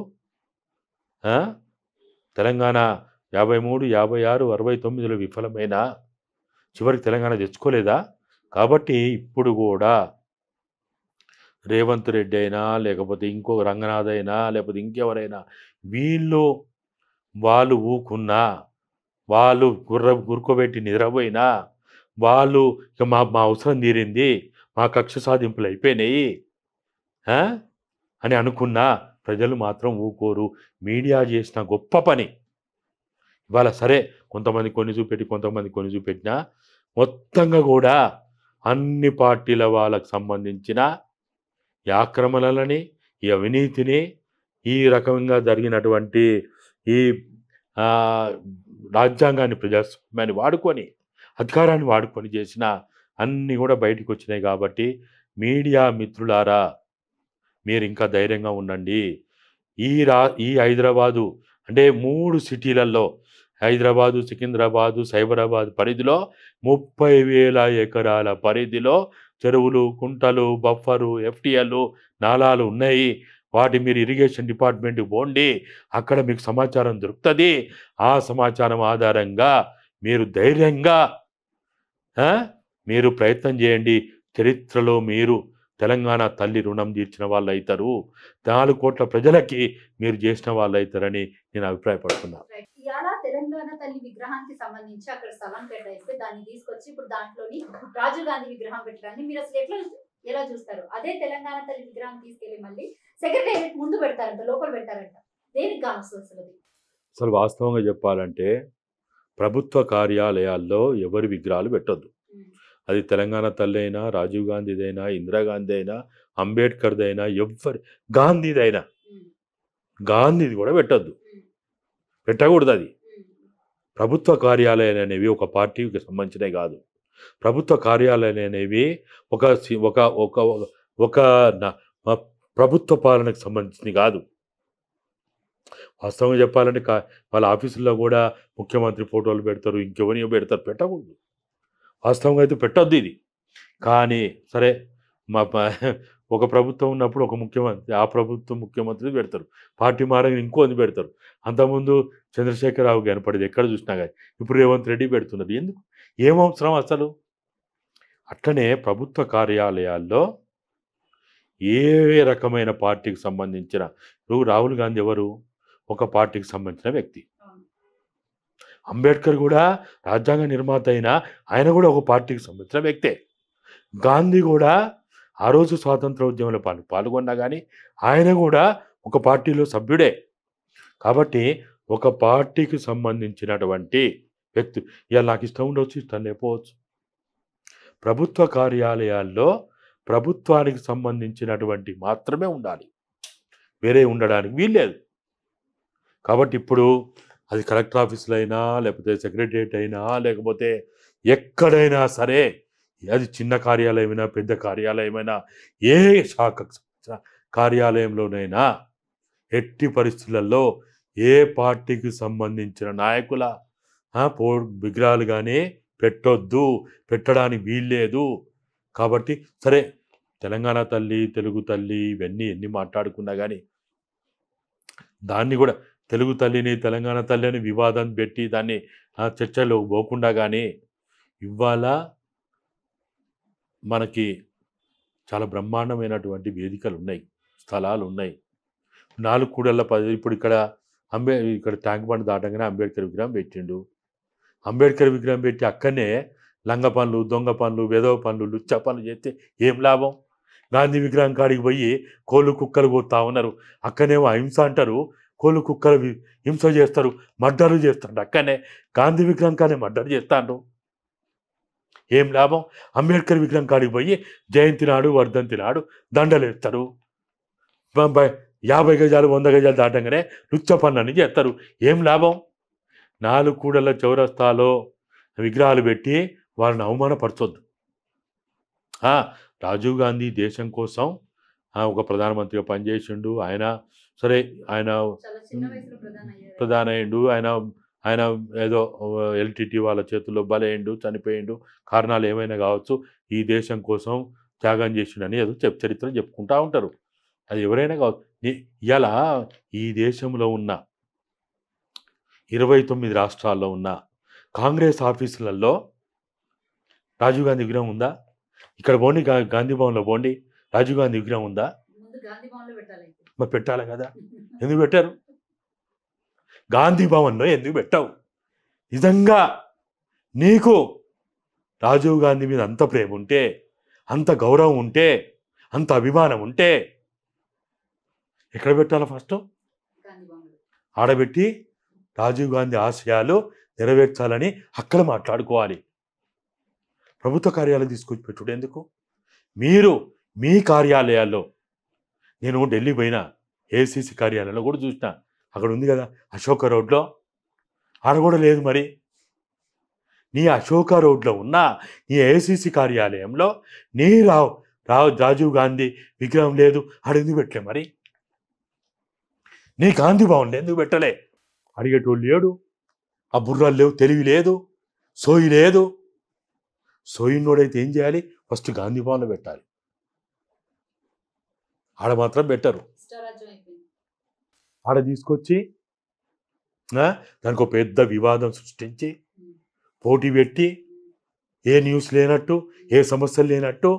తెలంగాణ యాభై మూడు యాభై ఆరు అరవై తొమ్మిదిలో విఫలమైన చివరికి తెలంగాణ తెచ్చుకోలేదా కాబట్టి ఇప్పుడు కూడా రేవంత్ రెడ్డి అయినా లేకపోతే ఇంకో రంగనాథ్ అయినా లేకపోతే ఇంకెవరైనా వీళ్ళు వాళ్ళు ఊకున్నా వాళ్ళు గుర్ర గురుకోబెట్టి నిద్రపోయినా వాళ్ళు ఇక మా మా అవసరం తీరింది మా కక్ష సాధింపులు అయిపోయినాయి అని అనుకున్నా ప్రజలు మాత్రం ఊకోరు మీడియా చేసిన గొప్ప పని ఇవాళ సరే కొంతమంది కొన్ని చూపెట్టి కొంతమంది కొన్ని చూపెట్టినా మొత్తంగా కూడా అన్ని పార్టీల వాళ్ళకు సంబంధించిన ఈ ఆక్రమణలని ఈ అవినీతిని ఈ రకంగా జరిగినటువంటి ఈ రాజ్యాంగాన్ని ప్రజాస్వామ్యాన్ని వాడుకొని అధికారాన్ని వాడుకొని చేసిన అన్నీ కూడా బయటకు వచ్చినాయి కాబట్టి మీడియా మిత్రులారా మీరు ఇంకా ధైర్యంగా ఉండండి ఈ రా ఈ హైదరాబాదు అంటే మూడు సిటీలలో హైదరాబాదు సికింద్రాబాదు సైబరాబాద్ పరిధిలో ముప్పై వేల ఎకరాల పరిధిలో చెరువులు కుంటలు బఫరు ఎఫ్టీఎల్ నాలాలు ఉన్నాయి వాటి మీరు ఇరిగేషన్ డిపార్ట్మెంట్కి పోండి అక్కడ మీకు సమాచారం దొరుకుతుంది ఆ సమాచారం ఆధారంగా మీరు ధైర్యంగా మీరు ప్రయత్నం చేయండి చరిత్రలో మీరు తెలంగాణ తల్లి రుణం తీర్చిన వాళ్ళు అవుతారు నాలుగు కోట్ల ప్రజలకి మీరు చేసిన వాళ్ళు అవుతారని నేను అభిప్రాయపడుతున్నాను తెలంగాణ తల్లి విగ్రహానికి సంబంధించి అక్కడ స్థలం కేటాయిస్తే దాన్ని తీసుకొచ్చి ఇప్పుడు దాంట్లోని రాజీవ్ గాంధీ విగ్రహం పెట్టడాన్ని మీరు అసలు ఎట్లా ఎలా చూస్తారు అదే తెలంగాణ తల్లి విగ్రహం తీసుకెళ్లి మళ్ళీ సెక్రటేరియట్ ముందు పెడతారంట లోపల పెడతారంట దేనికి కానొస్తుంది అసలు అసలు వాస్తవంగా చెప్పాలంటే ప్రభుత్వ కార్యాలయాల్లో ఎవరి విగ్రహాలు పెట్టద్దు అది తెలంగాణ తల్లి అయినా రాజీవ్ గాంధీదైనా ఇందిరాగాంధీ అయినా అంబేద్కర్దైనా ఎవరి గాంధీదైనా గాంధీది కూడా పెట్టద్దు పెట్టకూడదు అది ప్రభుత్వ కార్యాలయాలు అనేవి ఒక పార్టీకి సంబంధించినవి కాదు ప్రభుత్వ కార్యాలయాలు అనేవి ఒక ఒక ఒక ఒక ప్రభుత్వ పాలనకు సంబంధించినవి కాదు వాస్తవంగా చెప్పాలంటే వాళ్ళ ఆఫీసుల్లో కూడా ముఖ్యమంత్రి ఫోటోలు పెడతారు ఇంకెవరిని పెడతారు పెట్టకూడదు వాస్తవంగా అయితే పెట్టొద్దు ఇది కానీ సరే మా ఒక ప్రభుత్వం ఉన్నప్పుడు ఒక ముఖ్యమంత్రి ఆ ప్రభుత్వం ముఖ్యమంత్రి పెడతారు పార్టీ మారని ఇంకో అది పెడతారు అంతకుముందు చంద్రశేఖరరావు కనపడేది ఎక్కడ చూసినా కానీ ఇప్పుడు రేవంత్ రెడ్డి పెడుతున్నది ఎందుకు ఏం అవసరం అసలు అట్లనే ప్రభుత్వ కార్యాలయాల్లో ఏ రకమైన పార్టీకి సంబంధించిన ఇప్పుడు రాహుల్ గాంధీ ఎవరు ఒక పార్టీకి సంబంధించిన వ్యక్తి అంబేద్కర్ కూడా రాజ్యాంగ నిర్మాత అయినా ఆయన కూడా ఒక పార్టీకి సంబంధించిన వ్యక్తే గాంధీ కూడా ఆ రోజు స్వాతంత్ర ఉద్యమంలో పాలు పాల్గొన్నా కానీ ఆయన కూడా ఒక పార్టీలో సభ్యుడే కాబట్టి ఒక పార్టీకి సంబంధించినటువంటి వ్యక్తి ఇలా నాకు ఇష్టం ఉండవచ్చు ఇష్టం లేకపోవచ్చు ప్రభుత్వ కార్యాలయాల్లో ప్రభుత్వానికి సంబంధించినటువంటి మాత్రమే ఉండాలి వేరే ఉండడానికి వీల్లేదు కాబట్టి ఇప్పుడు అది కలెక్టర్ ఆఫీసులైనా అయినా లేకపోతే సెక్రటరియట్ అయినా లేకపోతే ఎక్కడైనా సరే అది చిన్న కార్యాలయమైనా పెద్ద కార్యాలయమైనా ఏ శాఖ కార్యాలయంలోనైనా ఎట్టి పరిస్థితులలో ఏ పార్టీకి సంబంధించిన నాయకుల పో విగ్రహాలు కానీ పెట్టొద్దు పెట్టడానికి వీల్లేదు కాబట్టి సరే తెలంగాణ తల్లి తెలుగు తల్లి ఇవన్నీ ఎన్ని మాట్లాడుకున్నా కానీ దాన్ని కూడా తెలుగు తల్లిని తెలంగాణ తల్లి అని వివాదం పెట్టి దాన్ని చర్చలో పోకుండా కానీ ఇవాళ మనకి చాలా బ్రహ్మాండమైనటువంటి వేదికలు ఉన్నాయి స్థలాలు ఉన్నాయి నాలుగు కూడళ్ళ పది ఇప్పుడు ఇక్కడ అంబే ఇక్కడ ట్యాంక్ బండ్ దాటంగానే అంబేద్కర్ విగ్రహం పెట్టిండు అంబేద్కర్ విగ్రహం పెట్టి అక్కడనే లంగ పనులు దొంగ పనులు వెదవ పనులు లుచ్చ పనులు చేస్తే ఏం లాభం గాంధీ విగ్రహం కాడికి పోయి కోళ్ళు కుక్కలు పోతా ఉన్నారు అక్కనేమో అహింస అంటారు కోళ్ళు కుక్కలు హింస చేస్తారు మర్డర్లు చేస్తాడు అక్కనే గాంధీ విగ్రహం కానీ మర్డర్ చేస్తాండ్రు ఏం లాభం అంబేద్కర్ విగ్రహం కాడికి పోయి జయంతి నాడు వర్ధంతి నాడు దండలు ఎత్తారు యాభై గజాలు వంద గజాలు దాటంగానే నృత్య పనులని చేస్తారు ఏం లాభం నాలుగు కూడల చౌరస్తాలో విగ్రహాలు పెట్టి వాళ్ళని అవమానపరచొద్దు రాజీవ్ గాంధీ దేశం కోసం ఒక ప్రధానమంత్రిగా పనిచేసిండు ఆయన సరే ఆయన ప్రధాన ఆయన ఆయన ఏదో ఎల్టీటీ వాళ్ళ చేతుల్లో బలయిండు చనిపోయిండు కారణాలు ఏమైనా కావచ్చు ఈ దేశం కోసం త్యాగం చేసిండని ఏదో చెప్ చరిత్ర చెప్పుకుంటూ ఉంటారు అది ఎవరైనా కావచ్చు ఇలా ఈ దేశంలో ఉన్న ఇరవై తొమ్మిది రాష్ట్రాల్లో ఉన్న కాంగ్రెస్ ఆఫీసులలో రాజీవ్ గాంధీ విగ్రహం ఉందా ఇక్కడ పోండి గాంధీ భవన్లో పోండి రాజీవ్ గాంధీ విగ్రహం ఉందా మరి పెట్టాలి కదా ఎందుకు పెట్టారు గాంధీ భవన్లో ఎందుకు పెట్టావు నిజంగా నీకు రాజీవ్ గాంధీ మీద అంత ప్రేమ ఉంటే అంత గౌరవం ఉంటే అంత అభిమానం ఉంటే ఎక్కడ పెట్టాలి ఫస్ట్ ఆడబెట్టి రాజీవ్ గాంధీ ఆశయాలు నెరవేర్చాలని అక్కడ మాట్లాడుకోవాలి ప్రభుత్వ కార్యాలయం తీసుకొచ్చి పెట్టుడు ఎందుకు మీరు మీ కార్యాలయాల్లో నేను ఢిల్లీ పోయిన ఏసీసీ కార్యాలయంలో కూడా చూసిన అక్కడ ఉంది కదా అశోక రోడ్లో ఆడ కూడా లేదు మరి నీ అశోక రోడ్లో ఉన్న నీ ఏసీసీ కార్యాలయంలో నీ రావు రావు రాజీవ్ గాంధీ విగ్రహం లేదు ఆడ ఎందుకు పెట్టలే మరి నీ గాంధీ భవన్ ఎందుకు పెట్టలే అడిగేటోళ్ళు లేడు ఆ బుర్రాలు లేవు తెలివి లేదు సోయి లేదు సోయినోడైతే ఏం చేయాలి ఫస్ట్ గాంధీ భవన్లో పెట్టాలి ఆడ మాత్రం పెట్టరు ఆడ తీసుకొచ్చి దానికి పెద్ద వివాదం సృష్టించి పోటీ పెట్టి ఏ న్యూస్ లేనట్టు ఏ సమస్యలు లేనట్టు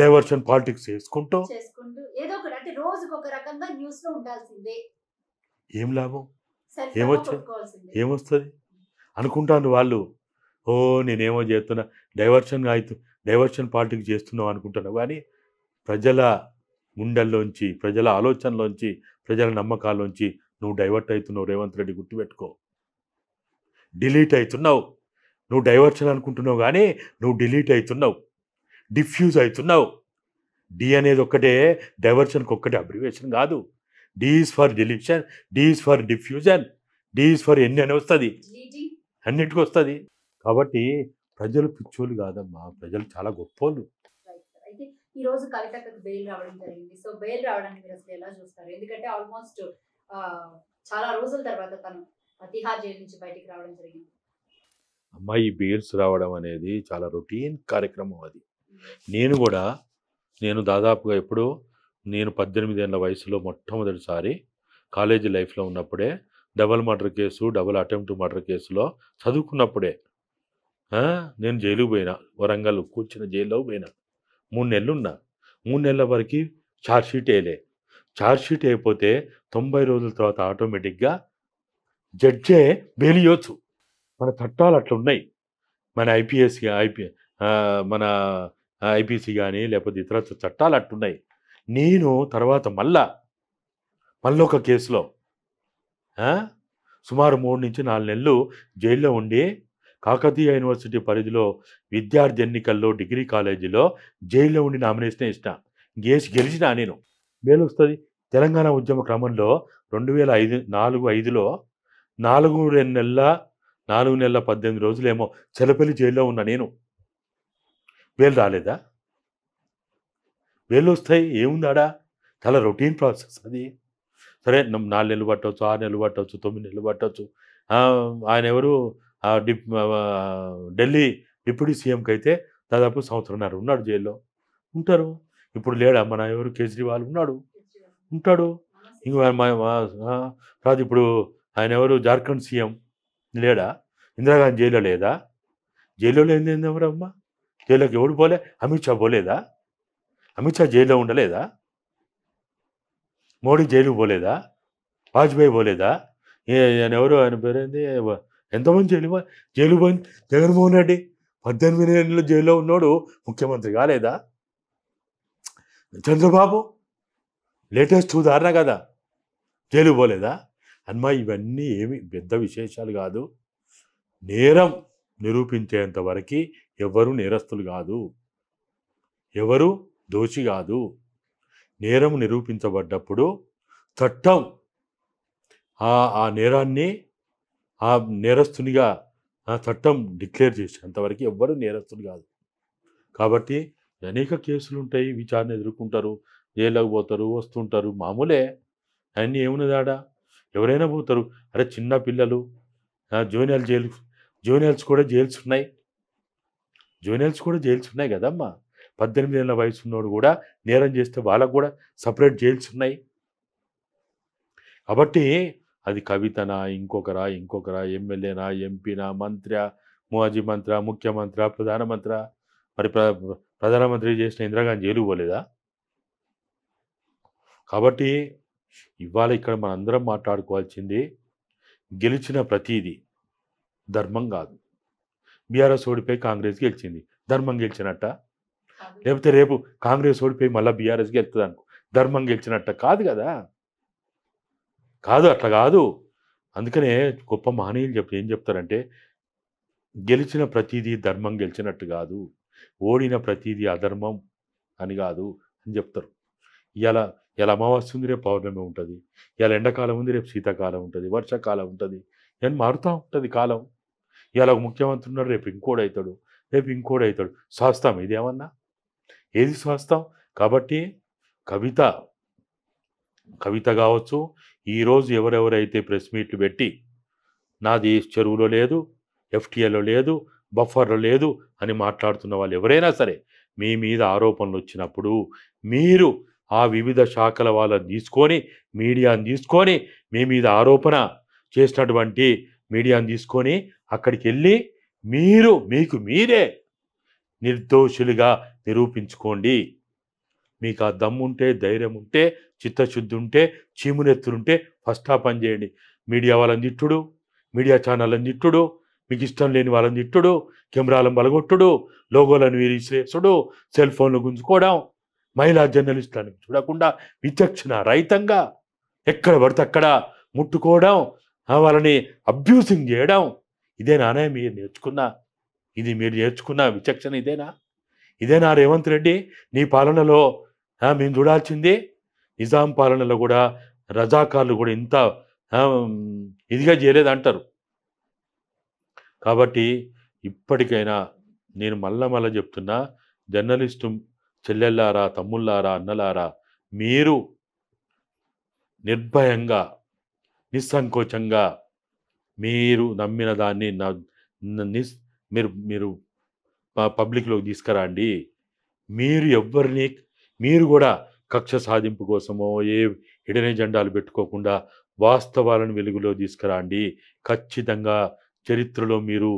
డైవర్షన్ పాలిటిక్స్ చేసుకుంటూ ఏం లాభం ఏమొచ్చు ఏమొస్తుంది అనుకుంటాను వాళ్ళు ఓ నేనేమో చేస్తున్నా డైవర్షన్ అవుతు డైవర్షన్ పాలిటిక్స్ చేస్తున్నావు అనుకుంటున్నావు కానీ ప్రజల గుండెల్లోంచి ప్రజల ఆలోచనలోంచి ప్రజల నమ్మకాల్లోంచి నువ్వు డైవర్ట్ అవుతున్నావు రేవంత్ రెడ్డి గుర్తుపెట్టుకో డిలీట్ అవుతున్నావు నువ్వు డైవర్షన్ అనుకుంటున్నావు కానీ నువ్వు డిలీట్ అవుతున్నావు డిఫ్యూజ్ అవుతున్నావు డి అనేది ఒక్కటే డైవర్షన్కి ఒక్కటే అబ్రివేషన్ కాదు D for deletion D for diffusion D for ఎన్ని అని వస్తుంది అన్నిటికీ వస్తుంది కాబట్టి ప్రజలు పిచ్చోళ్ళు కాదమ్మా ప్రజలు చాలా గొప్పోళ్ళు ఈ రోజు కవితకు బెయిల్ రావడం జరిగింది సో బెయిల్ రావడానికి మీరు అసలు ఎలా చూస్తారు ఎందుకంటే ఆల్మోస్ట్ చాలా రోజుల తర్వాత తను తిహార్ జైలు నుంచి బయటికి రావడం జరిగింది అమ్మాయి బెయిల్స్ రావడం అనేది చాలా రొటీన్ కార్యక్రమం అది hmm. నేను కూడా నేను దాదాపుగా ఎప్పుడో నేను పద్దెనిమిదేళ్ల వయసులో మొట్టమొదటిసారి కాలేజీ లైఫ్లో ఉన్నప్పుడే double murder case double attempt murder కేసులో చదువుకున్నప్పుడే నేను జైలుకు పోయినా వరంగల్ కూర్చున్న జైల్లో పోయినా మూడు నెలలు ఉన్నా మూడు నెలల వరకు ఛార్జ్ షీట్ వేయలే ఛార్జ్ షీట్ అయిపోతే తొంభై రోజుల తర్వాత ఆటోమేటిక్గా జడ్జే ఇవ్వచ్చు మన చట్టాలు అట్లున్నాయి మన ఐపీఎస్ ఐపీ మన ఐపీసీ కానీ లేకపోతే ఇతర చట్టాలు అట్టున్నాయి నేను తర్వాత మళ్ళా మళ్ళీ ఒక కేసులో సుమారు మూడు నుంచి నాలుగు నెలలు జైల్లో ఉండి కాకతీయ యూనివర్సిటీ పరిధిలో విద్యార్థి ఎన్నికల్లో డిగ్రీ కాలేజీలో జైల్లో ఉండి నామినేషన్ ఇష్ట గేసి గెలిచినా నేను మేలు వస్తుంది తెలంగాణ ఉద్యమ క్రమంలో రెండు వేల ఐదు నాలుగు ఐదులో నాలుగు రెండు నెలల నాలుగు నెలల పద్దెనిమిది రోజులేమో చెలపల్లి జైల్లో ఉన్నా నేను వేలు రాలేదా వేలు వస్తాయి ఏముందాడా చాలా రొటీన్ ప్రాసెస్ అది సరే నాలుగు నెలలు పట్టవచ్చు ఆరు నెలలు పట్టవచ్చు తొమ్మిది నెలలు పట్టవచ్చు ఆయన ఎవరు ఢిల్లీ డిప్యూటీ సీఎంకి అయితే దాదాపు సంవత్సరంన్నర ఉన్నాడు జైల్లో ఉంటారు ఇప్పుడు లేడా మన ఎవరు కేజ్రీవాల్ ఉన్నాడు ఉంటాడు ఇంకా తర్వాత ఇప్పుడు ఆయన ఎవరు జార్ఖండ్ సీఎం లేడా ఇందిరాగాంధీ జైల్లో లేదా జైల్లో లేని ఎవరు అమ్మ జైల్లోకి ఎవడు పోలే అమిత్ షా పోలేదా అమిత్ షా జైల్లో ఉండలేదా మోడీ జైలు పోలేదా వాజ్పేయి పోలేదా ఆయన ఎవరు ఆయన పేరేంది ఎంతమంది జైలు జైలు పోయింది జగన్మోహన్ రెడ్డి పద్దెనిమిది ఏళ్ళు జైల్లో ఉన్నాడు ముఖ్యమంత్రి కాలేదా చంద్రబాబు లేటెస్ట్ ఉదాహరణ కదా జైలు పోలేదా అమ్మా ఇవన్నీ ఏమి పెద్ద విశేషాలు కాదు నేరం నిరూపించేంత వరకు ఎవరు నేరస్తులు కాదు ఎవరు దోషి కాదు నేరం నిరూపించబడ్డప్పుడు చట్టం ఆ నేరాన్ని ఆ నేరస్తునిగా ఆ చట్టం డిక్లేర్ చేసి అంతవరకు ఎవ్వరూ నేరస్తులు కాదు కాబట్టి అనేక కేసులు ఉంటాయి విచారణ ఎదుర్కొంటారు జైలకు పోతారు వస్తుంటారు మామూలే అన్నీ ఏమున్నదాడా ఎవరైనా పోతారు అరే చిన్న పిల్లలు జూనియల్ జైలు జూనియల్స్ కూడా జైల్స్ ఉన్నాయి జూనియల్స్ కూడా జైల్స్ ఉన్నాయి కదమ్మా పద్దెనిమిది ఏళ్ళ వయసు ఉన్నోడు కూడా నేరం చేస్తే వాళ్ళకు కూడా సపరేట్ జైల్స్ ఉన్నాయి కాబట్టి అది కవితనా ఇంకొకరా ఇంకొకరా ఎమ్మెల్యేనా ఎంపీనా మంత్రి మోజీ మంత్ర ముఖ్యమంత్రి ప్రధానమంత్రి మరి ప్ర ప్రధానమంత్రి చేసిన ఇందిరాగాంధీ జైలు పోలేదా కాబట్టి ఇవాళ ఇక్కడ మనందరం మాట్లాడుకోవాల్సింది గెలిచిన ప్రతిదీ ధర్మం కాదు బీఆర్ఎస్ ఓడిపోయి కాంగ్రెస్ గెలిచింది ధర్మం గెలిచినట్ట లేకపోతే రేపు కాంగ్రెస్ ఓడిపోయి మళ్ళీ బీఆర్ఎస్ గెలుతుంది అనుకో ధర్మం గెలిచినట్ట కాదు కదా కాదు అట్లా కాదు అందుకనే గొప్ప మహనీయులు చెప్తే ఏం చెప్తారంటే గెలిచిన ప్రతీది ధర్మం గెలిచినట్టు కాదు ఓడిన ప్రతీది అధర్మం అని కాదు అని చెప్తారు ఇలా ఇలా అమావాస్య ఉంది రేపు పౌర్ణమి ఉంటుంది ఇలా ఎండాకాలం ఉంది రేపు శీతాకాలం ఉంటుంది వర్షాకాలం ఉంటుంది ఇవన్నీ మారుతూ ఉంటుంది కాలం ఇలా ఒక ముఖ్యమంత్రి ఉన్నాడు రేపు ఇంకోడు అవుతాడు రేపు ఇంకోడు అవుతాడు శాస్తాం ఇదేమన్నా ఏది శాస్తాం కాబట్టి కవిత కవిత కావచ్చు ఈరోజు ఎవరెవరైతే ప్రెస్ మీట్లు పెట్టి నాది చెరువులో లేదు ఎఫ్టీఏలో లేదు బఫర్లో లేదు అని మాట్లాడుతున్న వాళ్ళు ఎవరైనా సరే మీ మీద ఆరోపణలు వచ్చినప్పుడు మీరు ఆ వివిధ శాఖల వాళ్ళని తీసుకొని మీడియాను తీసుకొని మీ మీద ఆరోపణ చేసినటువంటి మీడియాను తీసుకొని అక్కడికి వెళ్ళి మీరు మీకు మీరే నిర్దోషులుగా నిరూపించుకోండి మీకు ఆ దమ్ముంటే ధైర్యం ఉంటే చిత్తశుద్ధి ఉంటే చీమునెత్తులుంటే ఫస్ట్ ఆ పని చేయండి మీడియా వాళ్ళని తిట్టుడు మీడియా ఛానళ్ళని తిట్టుడు మీకు ఇష్టం లేని వాళ్ళని తిట్టుడు కెమెరాలను బలగొట్టుడు లోగోలను విసిరేసుడు సెల్ ఫోన్లు గుంజుకోవడం మహిళా జర్నలిస్టులను చూడకుండా విచక్షణ రహితంగా ఎక్కడ పడితే అక్కడ ముట్టుకోవడం వాళ్ళని అబ్యూసింగ్ చేయడం ఇదేనానే మీరు నేర్చుకున్న ఇది మీరు నేర్చుకున్న విచక్షణ ఇదేనా ఇదేనా రేవంత్ రెడ్డి నీ పాలనలో మేము చూడాల్సింది నిజాం పాలనలో కూడా రజాకార్లు కూడా ఇంత ఇదిగా చేయలేదు అంటారు కాబట్టి ఇప్పటికైనా నేను మళ్ళా మళ్ళీ చెప్తున్నా జర్నలిస్టు చెల్లెళ్ళారా తమ్ముళ్ళారా అన్నలారా మీరు నిర్భయంగా నిస్సంకోచంగా మీరు నమ్మిన దాన్ని నిస్ మీరు మీరు పబ్లిక్లోకి తీసుకురండి మీరు ఎవరిని మీరు కూడా కక్ష సాధింపు కోసమో ఏ హిడన్ ఎజెండాలు పెట్టుకోకుండా వాస్తవాలను వెలుగులో తీసుకురాండి ఖచ్చితంగా చరిత్రలో మీరు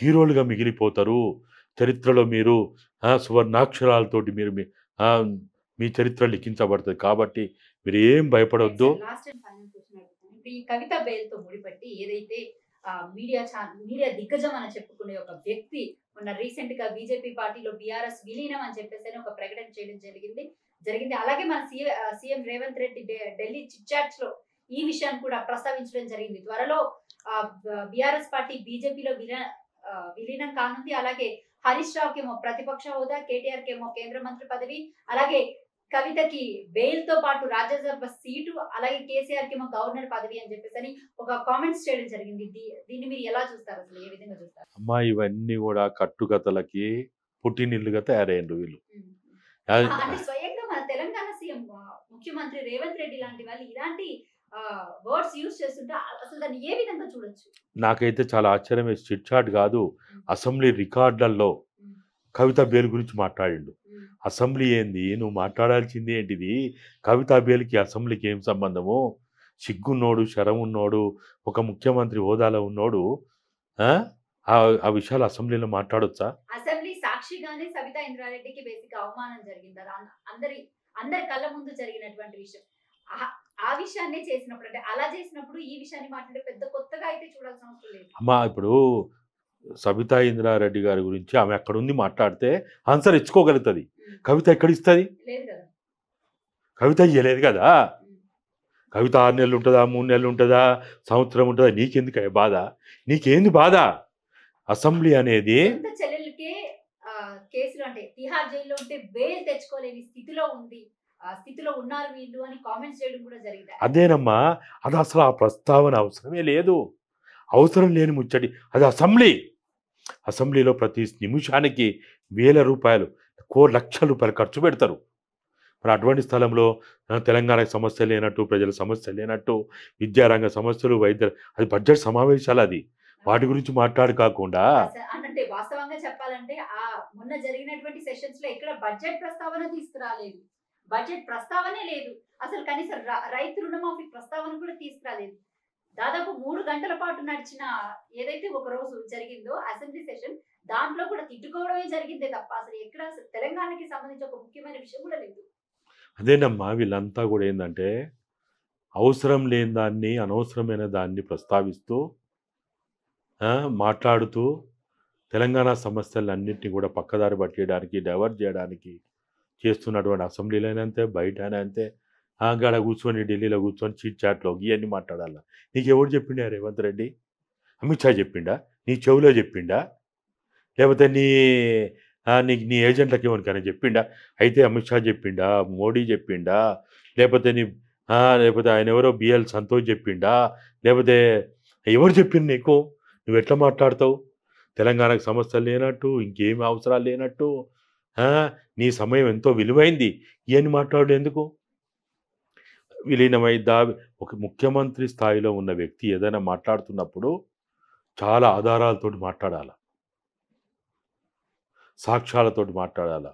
హీరోలుగా మిగిలిపోతారు చరిత్రలో మీరు సువర్ణాక్షరాలతోటి మీరు మీ చరిత్ర లిఖించబడుతుంది కాబట్టి మీరు ఏం భయపడవద్దు ఈ కవిత ముడిపట్టి ఏదైతే మీడియా మీడియా దిగ్గజం అని చెప్పుకునే ఒక వ్యక్తి మొన్న రీసెంట్ గా బీజేపీ పార్టీలో బీఆర్ఎస్ విలీనం అని చెప్పేసి ఒక ప్రకటన చేయడం జరిగింది జరిగింది అలాగే మన సీఎం రేవంత్ రెడ్డి ఢిల్లీ చిట్చాట్స్ లో ఈ విషయాన్ని కూడా ప్రస్తావించడం జరిగింది త్వరలో ఆ బీఆర్ఎస్ పార్టీ బీజేపీలో విలీన విలీనం కానుంది అలాగే హరీష్ రావుకేమో ప్రతిపక్ష హోదా కేటీఆర్ కేమో కేంద్ర మంత్రి పదవి అలాగే కవితకి బెయిల్ తో పాటు రాజ్యసభ సీటు అలాగే కేసీఆర్ కి మా గవర్నర్ పదవి అని చెప్పేసి ఒక కామెంట్స్ చేయడం జరిగింది దీన్ని మీరు ఎలా చూస్తారు అసలు ఏ విధంగా చూస్తారు అమ్మా ఇవన్నీ కూడా కట్టుకథలకి పుట్టినిల్లుగా తయారైండు వీళ్ళు స్వయంగా మన తెలంగాణ సీఎం ముఖ్యమంత్రి రేవంత్ రెడ్డి లాంటి వాళ్ళు ఇలాంటి వర్డ్స్ యూజ్ చేస్తుంటే అసలు దాన్ని ఏ విధంగా చూడొచ్చు నాకైతే చాలా ఆశ్చర్యం చిట్ చాట్ కాదు అసెంబ్లీ రికార్డులలో కవితా బేల్ గురించి మాట్లాడిండు అసెంబ్లీ ఏంది నువ్వు మాట్లాడాల్సింది ఏంటిది కవితా బేల్కి అసెంబ్లీకి ఏం సంబంధము సిగ్గున్నోడు శరం ఉన్నోడు ఒక ముఖ్యమంత్రి హోదాలో ఉన్నోడు ఆ విషయాలు అసెంబ్లీలో మాట్లాడొచ్చా అసెంబ్లీ సాక్షిగానే సవితా ఇంద్రారెడ్డికి బేసిక్ అవమానం జరిగింది అందరి అందరి కళ్ళ ముందు జరిగినటువంటి విషయం ఆ విషయాన్ని చేసినప్పుడు అంటే అలా చేసినప్పుడు ఈ విషయాన్ని మాట్లాడే పెద్ద కొత్తగా అయితే చూడాల్సిన అవసరం లేదు అమ్మా ఇప్పుడు సబితా ఇంద్రారెడ్డి గారి గురించి ఆమె అక్కడ ఉంది మాట్లాడితే ఆన్సర్ ఇచ్చుకోగలుగుతుంది కవిత ఎక్కడ ఇస్తుంది కవిత ఇయ్యలేదు కదా కవిత ఆరు నెలలు ఉంటుందా మూడు నెలలు ఉంటుందా సంవత్సరం ఉంటుందా నీకెందుకు బాధ నీకేంది బాధ అసెంబ్లీ అనేది అదేనమ్మా అది అసలు ఆ ప్రస్తావన అవసరమే లేదు అవసరం లేని ముచ్చటి అది అసెంబ్లీ అసెంబ్లీలో ప్రతి నిమిషానికి వేల రూపాయలు కో లక్ష రూపాయలు ఖర్చు పెడతారు మరి అటువంటి స్థలంలో తెలంగాణ సమస్య లేనట్టు ప్రజల సమస్య లేనట్టు విద్యారంగ సమస్యలు వైద్య అది బడ్జెట్ సమావేశాలు అది వాటి గురించి మాట్లాడు కాకుండా చెప్పాలంటే ప్రస్తావన కూడా తీసుకురాలేదు దాదాపు మూడు గంటల పాటు నడిచిన ఏదైతే ఒక రోజు జరిగిందో అసెంబ్లీ సెషన్ దాంట్లో కూడా తిట్టుకోవడమే జరిగిందే తప్ప అసలు ఎక్కడ తెలంగాణకి సంబంధించి ఒక ముఖ్యమైన విషయం కూడా లేదు అదేనమ్మా వీళ్ళంతా కూడా ఏంటంటే అవసరం లేని దాన్ని అనవసరమైన దాన్ని ప్రస్తావిస్తూ మాట్లాడుతూ తెలంగాణ సమస్యలన్నింటినీ కూడా పక్కదారి పట్టేయడానికి డైవర్ట్ చేయడానికి చేస్తున్నటువంటి అసెంబ్లీలోనే అంతే బయటనే అంతే గాడ కూర్చొని ఢిల్లీలో కూర్చొని చీట్ చాట్లో ఇవన్నీ మాట్లాడాల నీకు ఎవరు చెప్పిండా రేవంత్ రెడ్డి అమిత్ షా చెప్పిండా నీ చెవిలో చెప్పిండా లేకపోతే నీ నీకు నీ ఏజెంట్లకి ఎవరికైనా చెప్పిండా అయితే అమిత్ షా చెప్పిండా మోడీ చెప్పిండా లేకపోతే నీ లేకపోతే ఆయన ఎవరో బిఎల్ సంతోష్ చెప్పిండా లేకపోతే ఎవరు చెప్పింది నీకు నువ్వు ఎట్లా మాట్లాడతావు తెలంగాణకు సమస్యలు లేనట్టు ఇంకేమి అవసరాలు లేనట్టు నీ సమయం ఎంతో విలువైంది ఇవన్నీ మాట్లాడు ఎందుకు విలీనమై దా ఒక ముఖ్యమంత్రి స్థాయిలో ఉన్న వ్యక్తి ఏదైనా మాట్లాడుతున్నప్పుడు చాలా ఆధారాలతో మాట్లాడాల సాక్ష్యాలతో మాట్లాడాల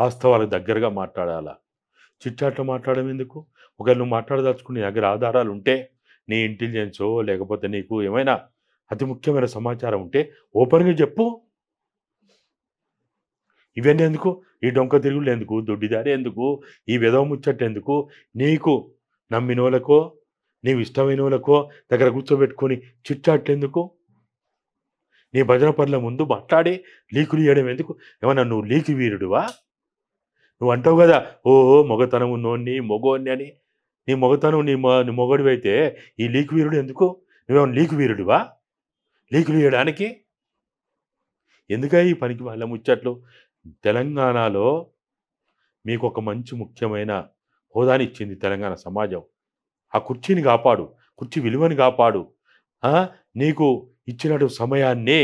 వాస్తవాలకు దగ్గరగా మాట్లాడాలా చిట్చాట్లు మాట్లాడడం ఎందుకు ఒకవేళ నువ్వు మాట్లాడదలుచుకుని దగ్గర ఆధారాలు ఉంటే నీ ఇంటెలిజెన్సో లేకపోతే నీకు ఏమైనా అతి ముఖ్యమైన సమాచారం ఉంటే ఓపెన్గా చెప్పు ఇవన్నీ ఎందుకు ఈ డొంక తిరుగులు ఎందుకు దొడ్డిదారి ఎందుకు ఈ విధవ ముచ్చట్టు ఎందుకు నీకు నమ్మినోళ్ళకో నీవు ఇష్టమైన వాళ్ళకో దగ్గర కూర్చోబెట్టుకొని చిట్టాట్లెందుకు నీ భజన పనుల ముందు మాట్లాడి లీకులు ఇవ్వడం ఎందుకు ఏమన్నా నువ్వు లీకి వీరుడువా నువ్వు అంటావు కదా ఓ మొగతనం నీ మొగోని అని నీ మొగతనం నీ నీ మొగడు అయితే ఈ లీక్ వీరుడు ఎందుకు నువ్వేమన్నా లీక్ వీరుడువా లీకులు ఇవ్వడానికి ఎందుకై ఈ పనికి వాళ్ళ ముచ్చట్లు తెలంగాణలో మీకు ఒక మంచి ముఖ్యమైన హోదాని ఇచ్చింది తెలంగాణ సమాజం ఆ కుర్చీని కాపాడు కుర్చీ విలువని కాపాడు నీకు ఇచ్చినటు సమయాన్ని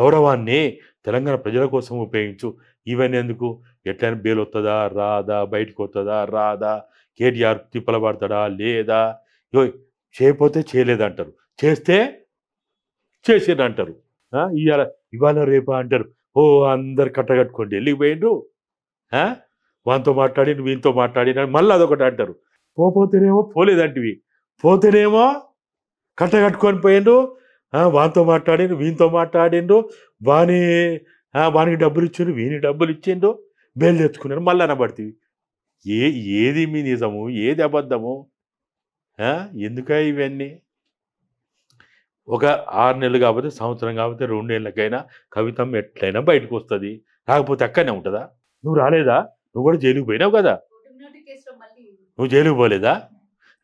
గౌరవాన్ని తెలంగాణ ప్రజల కోసం ఉపయోగించు ఇవన్నీ ఎందుకు ఎట్లయినా బేల్ వస్తుందా రాదా బయటకు వస్తుందా రాదా కేటీఆర్ తిప్పలబడతాడా లేదా చేయపోతే చేయలేదంటారు చేస్తే చేసేదంటారు ఇవాళ ఇవాళ రేపా అంటారు ఓ అందరు కట్టగట్టుకోండి వెళ్ళికి పోయిండ్రు వాంతో మాట్లాడి నువ్వు వీంతో మాట్లాడి మళ్ళీ అదొకటి అంటారు పోపోతేనేమో పోలేదంటివి పోతేనేమో కట్టగట్టుకొని పోయిండు వాంతో మాట్లాడిండు వీనితో మాట్లాడిండు వాని వానికి డబ్బులు ఇచ్చిండు వీని డబ్బులు ఇచ్చిండు బెయిల్ తెచ్చుకున్నాను మళ్ళీ అనబడితే ఏ ఏది మీ నిజము ఏది అబద్ధము ఎందుక ఇవన్నీ ఒక ఆరు నెలలు కాబట్టి సంవత్సరం కాబట్టి రెండు నెలలకైనా కవితం ఎట్లయినా బయటకు వస్తుంది కాకపోతే అక్కడనే ఉంటుందా నువ్వు రాలేదా నువ్వు కూడా జైలుకు పోయినావు కదా నువ్వు జైలుకు పోలేదా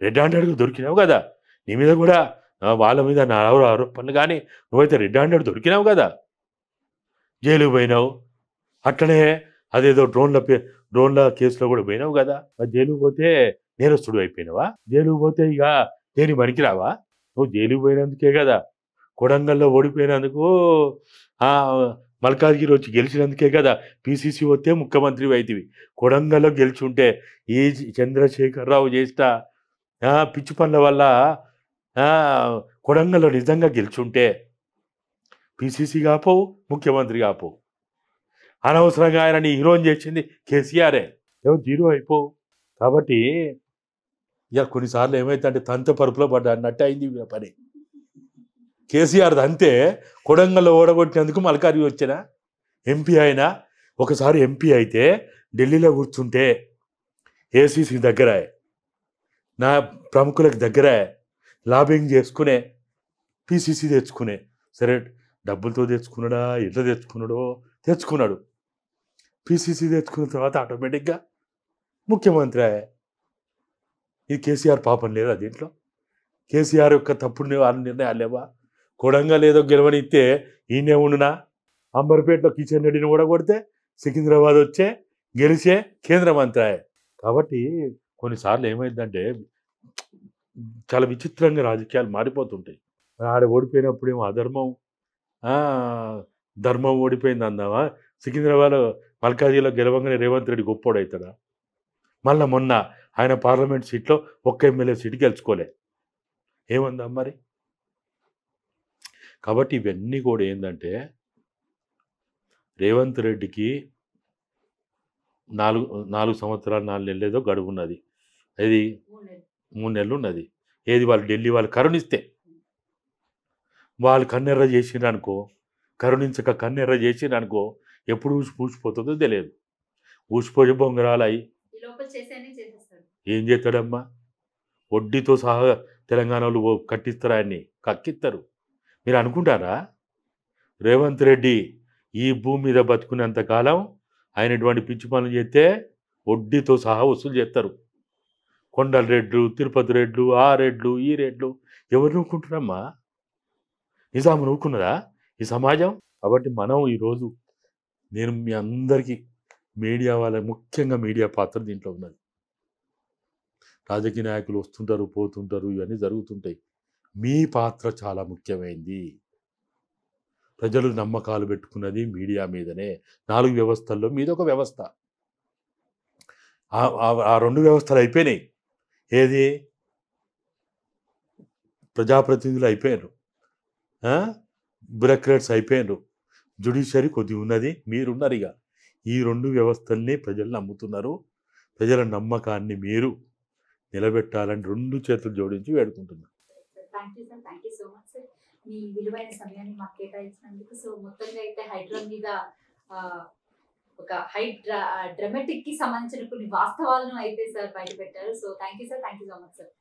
రెడ్ హ్యాండెడ్గా దొరికినావు కదా నీ మీద కూడా వాళ్ళ మీద నలవరు ఆరోపణలు కానీ నువ్వైతే రెడ్ హ్యాండెడ్ దొరికినావు కదా జైలుకు పోయినావు అట్లనే అదేదో డ్రోన్ల డ్రోన్ల కేసులో కూడా పోయినావు కదా జైలుకు పోతే నేరస్తుడు అయిపోయినావా జైలుకు పోతే ఇక దేని పనికిరావా నువ్వు జైలుకు పోయినందుకే కదా కొడంగల్లో ఓడిపోయినందుకు మల్కాజ్గిరి వచ్చి గెలిచినందుకే కదా పీసీసీ వస్తే ముఖ్యమంత్రి అవుతుంది కొడంగల్లో గెలిచి ఉంటే ఈ చంద్రశేఖరరావు చేసిన పిచ్చి పనుల వల్ల కొడంగల్లో నిజంగా గెలిచుంటే పీసీసీ కాపోవు ముఖ్యమంత్రి కాపోవు అనవసరంగా ఆయనని హీరోయిన్ చేసింది కేసీఆరే ఏమో జీరో అయిపోవు కాబట్టి ఇక కొన్నిసార్లు ఏమైతే అంటే తంత పరుపులో పడ్డా అన్నట్టు అయింది పని కేసీఆర్ అంతే కొడంగల్లో ఓడగొట్టినందుకు మలకారి వచ్చిన ఎంపీ అయినా ఒకసారి ఎంపీ అయితే ఢిల్లీలో కూర్చుంటే ఏసీసీ దగ్గర నా ప్రముఖులకు దగ్గర లాబింగ్ చేసుకునే పీసీసీ తెచ్చుకునే సరే డబ్బులతో తెచ్చుకున్నాడా ఎట్లా తెచ్చుకున్నాడో తెచ్చుకున్నాడు పీసీసీ తెచ్చుకున్న తర్వాత ఆటోమేటిక్గా ముఖ్యమంత్రి అయ్యా ఈ కేసీఆర్ పాపం లేదా దీంట్లో కేసీఆర్ యొక్క తప్పుడు వాళ్ళ నిర్ణయాలు లేవా కొడంగా లేదో గెలవనిస్తే ఈయనే ఉండునా అంబర్పేటలో కిచెన్ రెడ్డిని కూడా కొడితే సికింద్రాబాద్ వచ్చే గెలిచే కేంద్ర మంత్రాయే కాబట్టి కొన్నిసార్లు ఏమైందంటే చాలా విచిత్రంగా రాజకీయాలు మారిపోతుంటాయి ఆడ ఓడిపోయినప్పుడు ఏమో అధర్మం ధర్మం ఓడిపోయింది అందామా సికింద్రాబాద్ మల్కాజీలో గెలవంగానే రేవంత్ రెడ్డి అవుతాడా మళ్ళీ మొన్న ఆయన పార్లమెంట్ సీట్లో ఒక్క ఎమ్మెల్యే సీట్ గెలుచుకోలే ఏముందా మరి కాబట్టి ఇవన్నీ కూడా ఏంటంటే రేవంత్ రెడ్డికి నాలుగు నాలుగు సంవత్సరాలు నాలుగు నెలలు ఏదో గడువు ఉన్నది ఏది మూడు నెలలు ఉన్నది ఏది వాళ్ళు ఢిల్లీ వాళ్ళు కరుణిస్తే వాళ్ళు కన్నెర్ర చేసిరనుకో కరుణించక కన్నెర్ర చేసిరనుకో ఎప్పుడు ఊసి పూసిపోతుందో తెలియదు ఊసిపోయి బొంగరాలు అయి ఏం చేస్తాడమ్మా వడ్డీతో సహా తెలంగాణలో కట్టిస్తారా అని కక్కిస్తారు మీరు అనుకుంటారా రేవంత్ రెడ్డి ఈ భూమి మీద బతుకునేంత కాలం ఆయన ఇటువంటి పిచ్చి పనులు చేస్తే వడ్డీతో సహా వసూలు చేస్తారు కొండల రెడ్లు తిరుపతి రెడ్లు ఆ రెడ్లు ఈ రెడ్లు ఎవరు నవ్వుకుంటున్నామ్మా నిజాము నవ్వుకున్నారా ఈ సమాజం కాబట్టి మనం ఈరోజు నేను మీ అందరికీ మీడియా వాళ్ళ ముఖ్యంగా మీడియా పాత్ర దీంట్లో ఉన్నది రాజకీయ నాయకులు వస్తుంటారు పోతుంటారు ఇవన్నీ జరుగుతుంటాయి మీ పాత్ర చాలా ముఖ్యమైంది ప్రజలు నమ్మకాలు పెట్టుకున్నది మీడియా మీదనే నాలుగు వ్యవస్థల్లో మీద ఒక వ్యవస్థ ఆ రెండు వ్యవస్థలు అయిపోయినాయి ఏది ప్రజాప్రతినిధులు అయిపోయారు బ్యూరోక్రాట్స్ అయిపోయారు జుడిషియరీ కొద్ది ఉన్నది మీరున్నారు ఇక ఈ రెండు వ్యవస్థల్ని ప్రజలు నమ్ముతున్నారు ప్రజల నమ్మకాన్ని మీరు నిలబెట్టాలని రెండు చేతులు జోడించి వేడుకుంటున్నాను మీ విలువైన సమయాన్ని మాకు సో మొత్తంగా అయితే హైడ్రా మీద ఒక హై కి సంబంధించిన కొన్ని వాస్తవాలను అయితే సార్ బయట పెట్టారు so thank you sir thank you so much sir